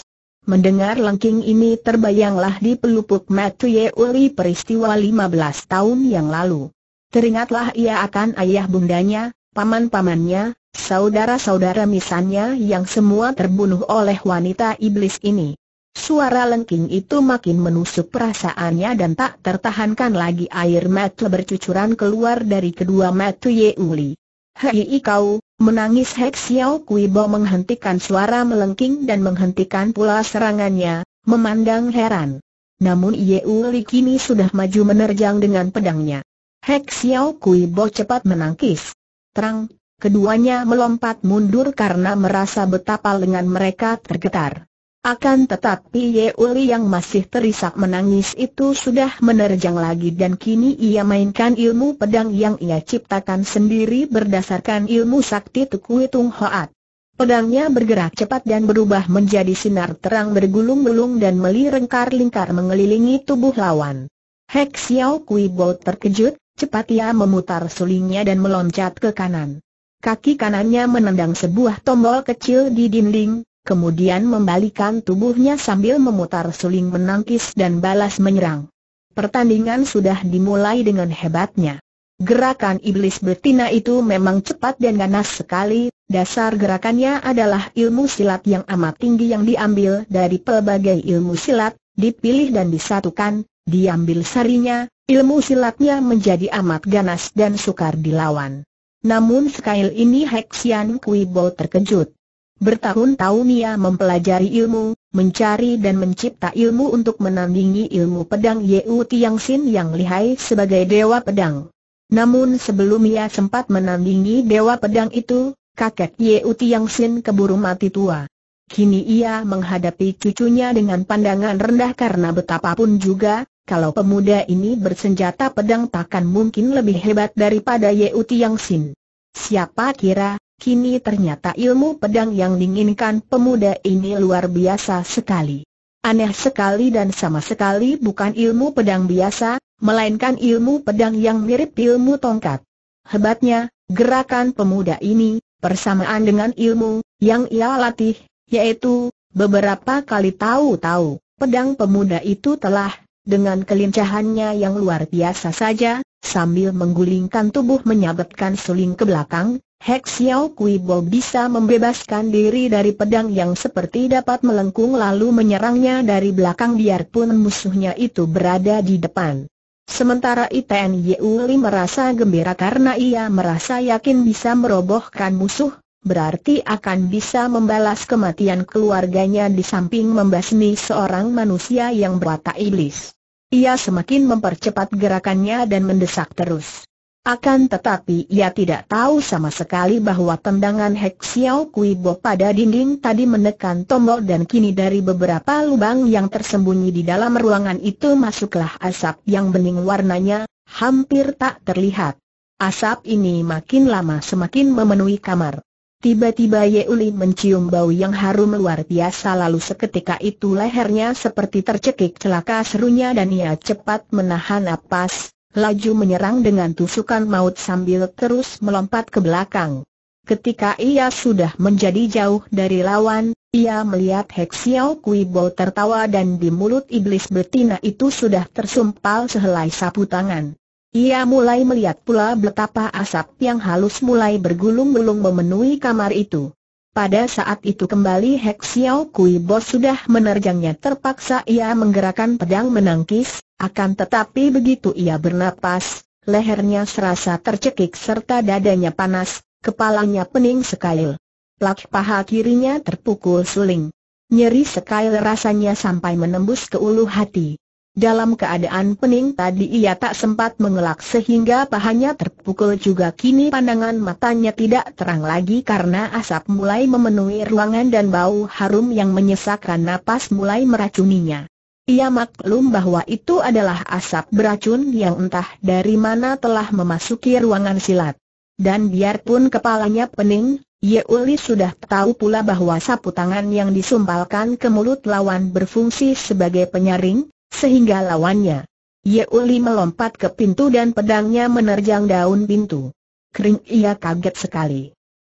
Mendengar lengking ini terbayanglah di pelupuk Matu Yeuli peristiwa 15 tahun yang lalu. Teringatlah ia akan ayah bundanya, paman-pamannya, saudara-saudara misannya yang semua terbunuh oleh wanita iblis ini. Suara lengking itu makin menusuk perasaannya dan tak tertahankan lagi air mata bercucuran keluar dari kedua Matu Yeuli. Hei kau, menangis Hek Xiao Kui Bo menghentikan suara melengking dan menghentikan pula serangannya, memandang heran. Namun Yeu Uli kini sudah maju menerjang dengan pedangnya. Hek Xiao Kui Bo cepat menangkis. Terang, keduanya melompat mundur karena merasa betapa lengan mereka tergetar. Akan tetapi Ye Uli yang masih terisak menangis itu sudah menerjang lagi dan kini ia mainkan ilmu pedang yang ia ciptakan sendiri berdasarkan ilmu sakti Tukui Tung Hoat. Pedangnya bergerak cepat dan berubah menjadi sinar terang bergulung-gulung dan melingkar-lingkar mengelilingi tubuh lawan. Hek Xiao Kui Bo terkejut, cepat ia memutar sulingnya dan meloncat ke kanan. Kaki kanannya menendang sebuah tombol kecil di dinding, kemudian membalikan tubuhnya sambil memutar suling menangkis dan balas menyerang. Pertandingan sudah dimulai dengan hebatnya. Gerakan iblis betina itu memang cepat dan ganas sekali, dasar gerakannya adalah ilmu silat yang amat tinggi yang diambil dari pelbagai ilmu silat, dipilih dan disatukan, diambil sarinya, ilmu silatnya menjadi amat ganas dan sukar dilawan. Namun sekali ini Hexian Kuibo terkejut. Bertahun-tahun ia mempelajari ilmu, mencari dan mencipta ilmu untuk menandingi ilmu pedang Yeu Tiang Sin yang lihai sebagai Dewa Pedang. Namun sebelum ia sempat menandingi Dewa Pedang itu, kakek Yeu Tiang Sin keburu mati tua. Kini ia menghadapi cucunya dengan pandangan rendah karena betapapun juga, kalau pemuda ini bersenjata pedang takkan mungkin lebih hebat daripada Yeu Tiang Sin. Siapa kira Kini ternyata ilmu pedang yang diinginkan pemuda ini luar biasa sekali. Aneh sekali dan sama sekali bukan ilmu pedang biasa, melainkan ilmu pedang yang mirip ilmu tongkat. Hebatnya, gerakan pemuda ini, persamaan dengan ilmu, yang ia latih, yaitu, beberapa kali tahu-tahu, pedang pemuda itu telah, dengan kelincahannya yang luar biasa saja, sambil menggulingkan tubuh menyabetkan suling ke belakang, Hek Xiao Kui Bo bisa membebaskan diri dari pedang yang seperti dapat melengkung lalu menyerangnya dari belakang biarpun musuhnya itu berada di depan. Sementara Iten Yeuli merasa gembira karena ia merasa yakin bisa merobohkan musuh, berarti akan bisa membalas kematian keluarganya di samping membasmi seorang manusia yang berwatak iblis. Ia semakin mempercepat gerakannya dan mendesak terus. Akan tetapi ia tidak tahu sama sekali bahwa tendangan Hek Xiao Kui Bo pada dinding tadi menekan tombol dan kini dari beberapa lubang yang tersembunyi di dalam ruangan itu masuklah asap yang bening warnanya, hampir tak terlihat. Asap ini makin lama semakin memenuhi kamar. Tiba-tiba Ye Uli mencium bau yang harum luar biasa lalu seketika itu lehernya seperti tercekik celaka serunya dan ia cepat menahan napas laju menyerang dengan tusukan maut sambil terus melompat ke belakang. Ketika ia sudah menjadi jauh dari lawan, ia melihat Hek Xiao Kui Bo tertawa dan di mulut iblis betina itu sudah tersumpal sehelai sapu tangan. Ia mulai melihat pula betapa asap yang halus mulai bergulung-gulung memenuhi kamar itu. Pada saat itu kembali Hek Xiao Kui Bo sudah menerjangnya terpaksa ia menggerakkan pedang menangkis, akan tetapi begitu ia bernapas, lehernya serasa tercekik serta dadanya panas, kepalanya pening sekali. Plak paha kirinya terpukul suling. Nyeri sekali rasanya sampai menembus ke ulu hati. Dalam keadaan pening tadi ia tak sempat mengelak sehingga pahanya terpukul juga kini pandangan matanya tidak terang lagi karena asap mulai memenuhi ruangan dan bau harum yang menyesakkan napas mulai meracuninya. Ia maklum bahwa itu adalah asap beracun yang entah dari mana telah memasuki ruangan silat. Dan biarpun kepalanya pening, Yeuli sudah tahu pula bahwa sapu tangan yang disumpalkan ke mulut lawan berfungsi sebagai penyaring, sehingga lawannya. Yeuli melompat ke pintu dan pedangnya menerjang daun pintu. Kering ia kaget sekali.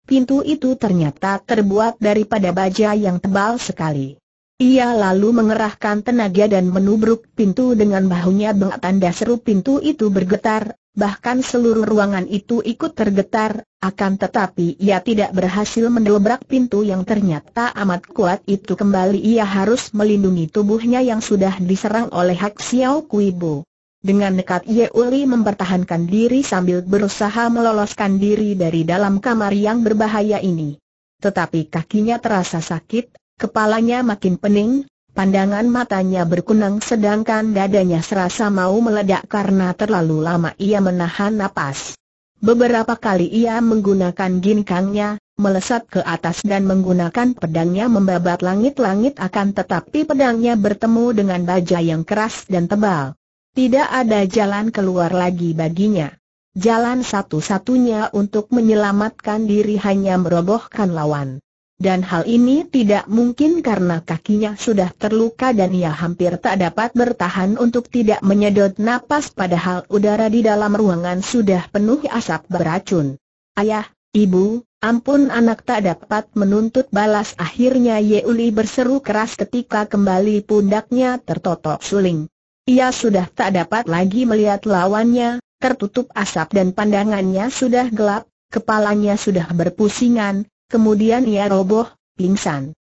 Pintu itu ternyata terbuat daripada baja yang tebal sekali. Ia lalu mengerahkan tenaga dan menubruk pintu dengan bahunya bengak tanda seru pintu itu bergetar, bahkan seluruh ruangan itu ikut tergetar, akan tetapi ia tidak berhasil mendobrak pintu yang ternyata amat kuat itu kembali ia harus melindungi tubuhnya yang sudah diserang oleh Hak Xiao Kui Dengan nekat Ye Uli mempertahankan diri sambil berusaha meloloskan diri dari dalam kamar yang berbahaya ini. Tetapi kakinya terasa sakit, Kepalanya makin pening, pandangan matanya berkunang sedangkan dadanya serasa mau meledak karena terlalu lama ia menahan napas. Beberapa kali ia menggunakan ginkangnya, melesat ke atas dan menggunakan pedangnya membabat langit-langit akan tetapi pedangnya bertemu dengan baja yang keras dan tebal. Tidak ada jalan keluar lagi baginya. Jalan satu-satunya untuk menyelamatkan diri hanya merobohkan lawan. Dan hal ini tidak mungkin karena kakinya sudah terluka dan ia hampir tak dapat bertahan untuk tidak menyedot napas padahal udara di dalam ruangan sudah penuh asap beracun. Ayah, ibu, ampun anak tak dapat menuntut balas akhirnya Yeuli berseru keras ketika kembali pundaknya tertotok suling. Ia sudah tak dapat lagi melihat lawannya, tertutup asap dan pandangannya sudah gelap, kepalanya sudah berpusingan, Kemudian ia roboh, pingsan.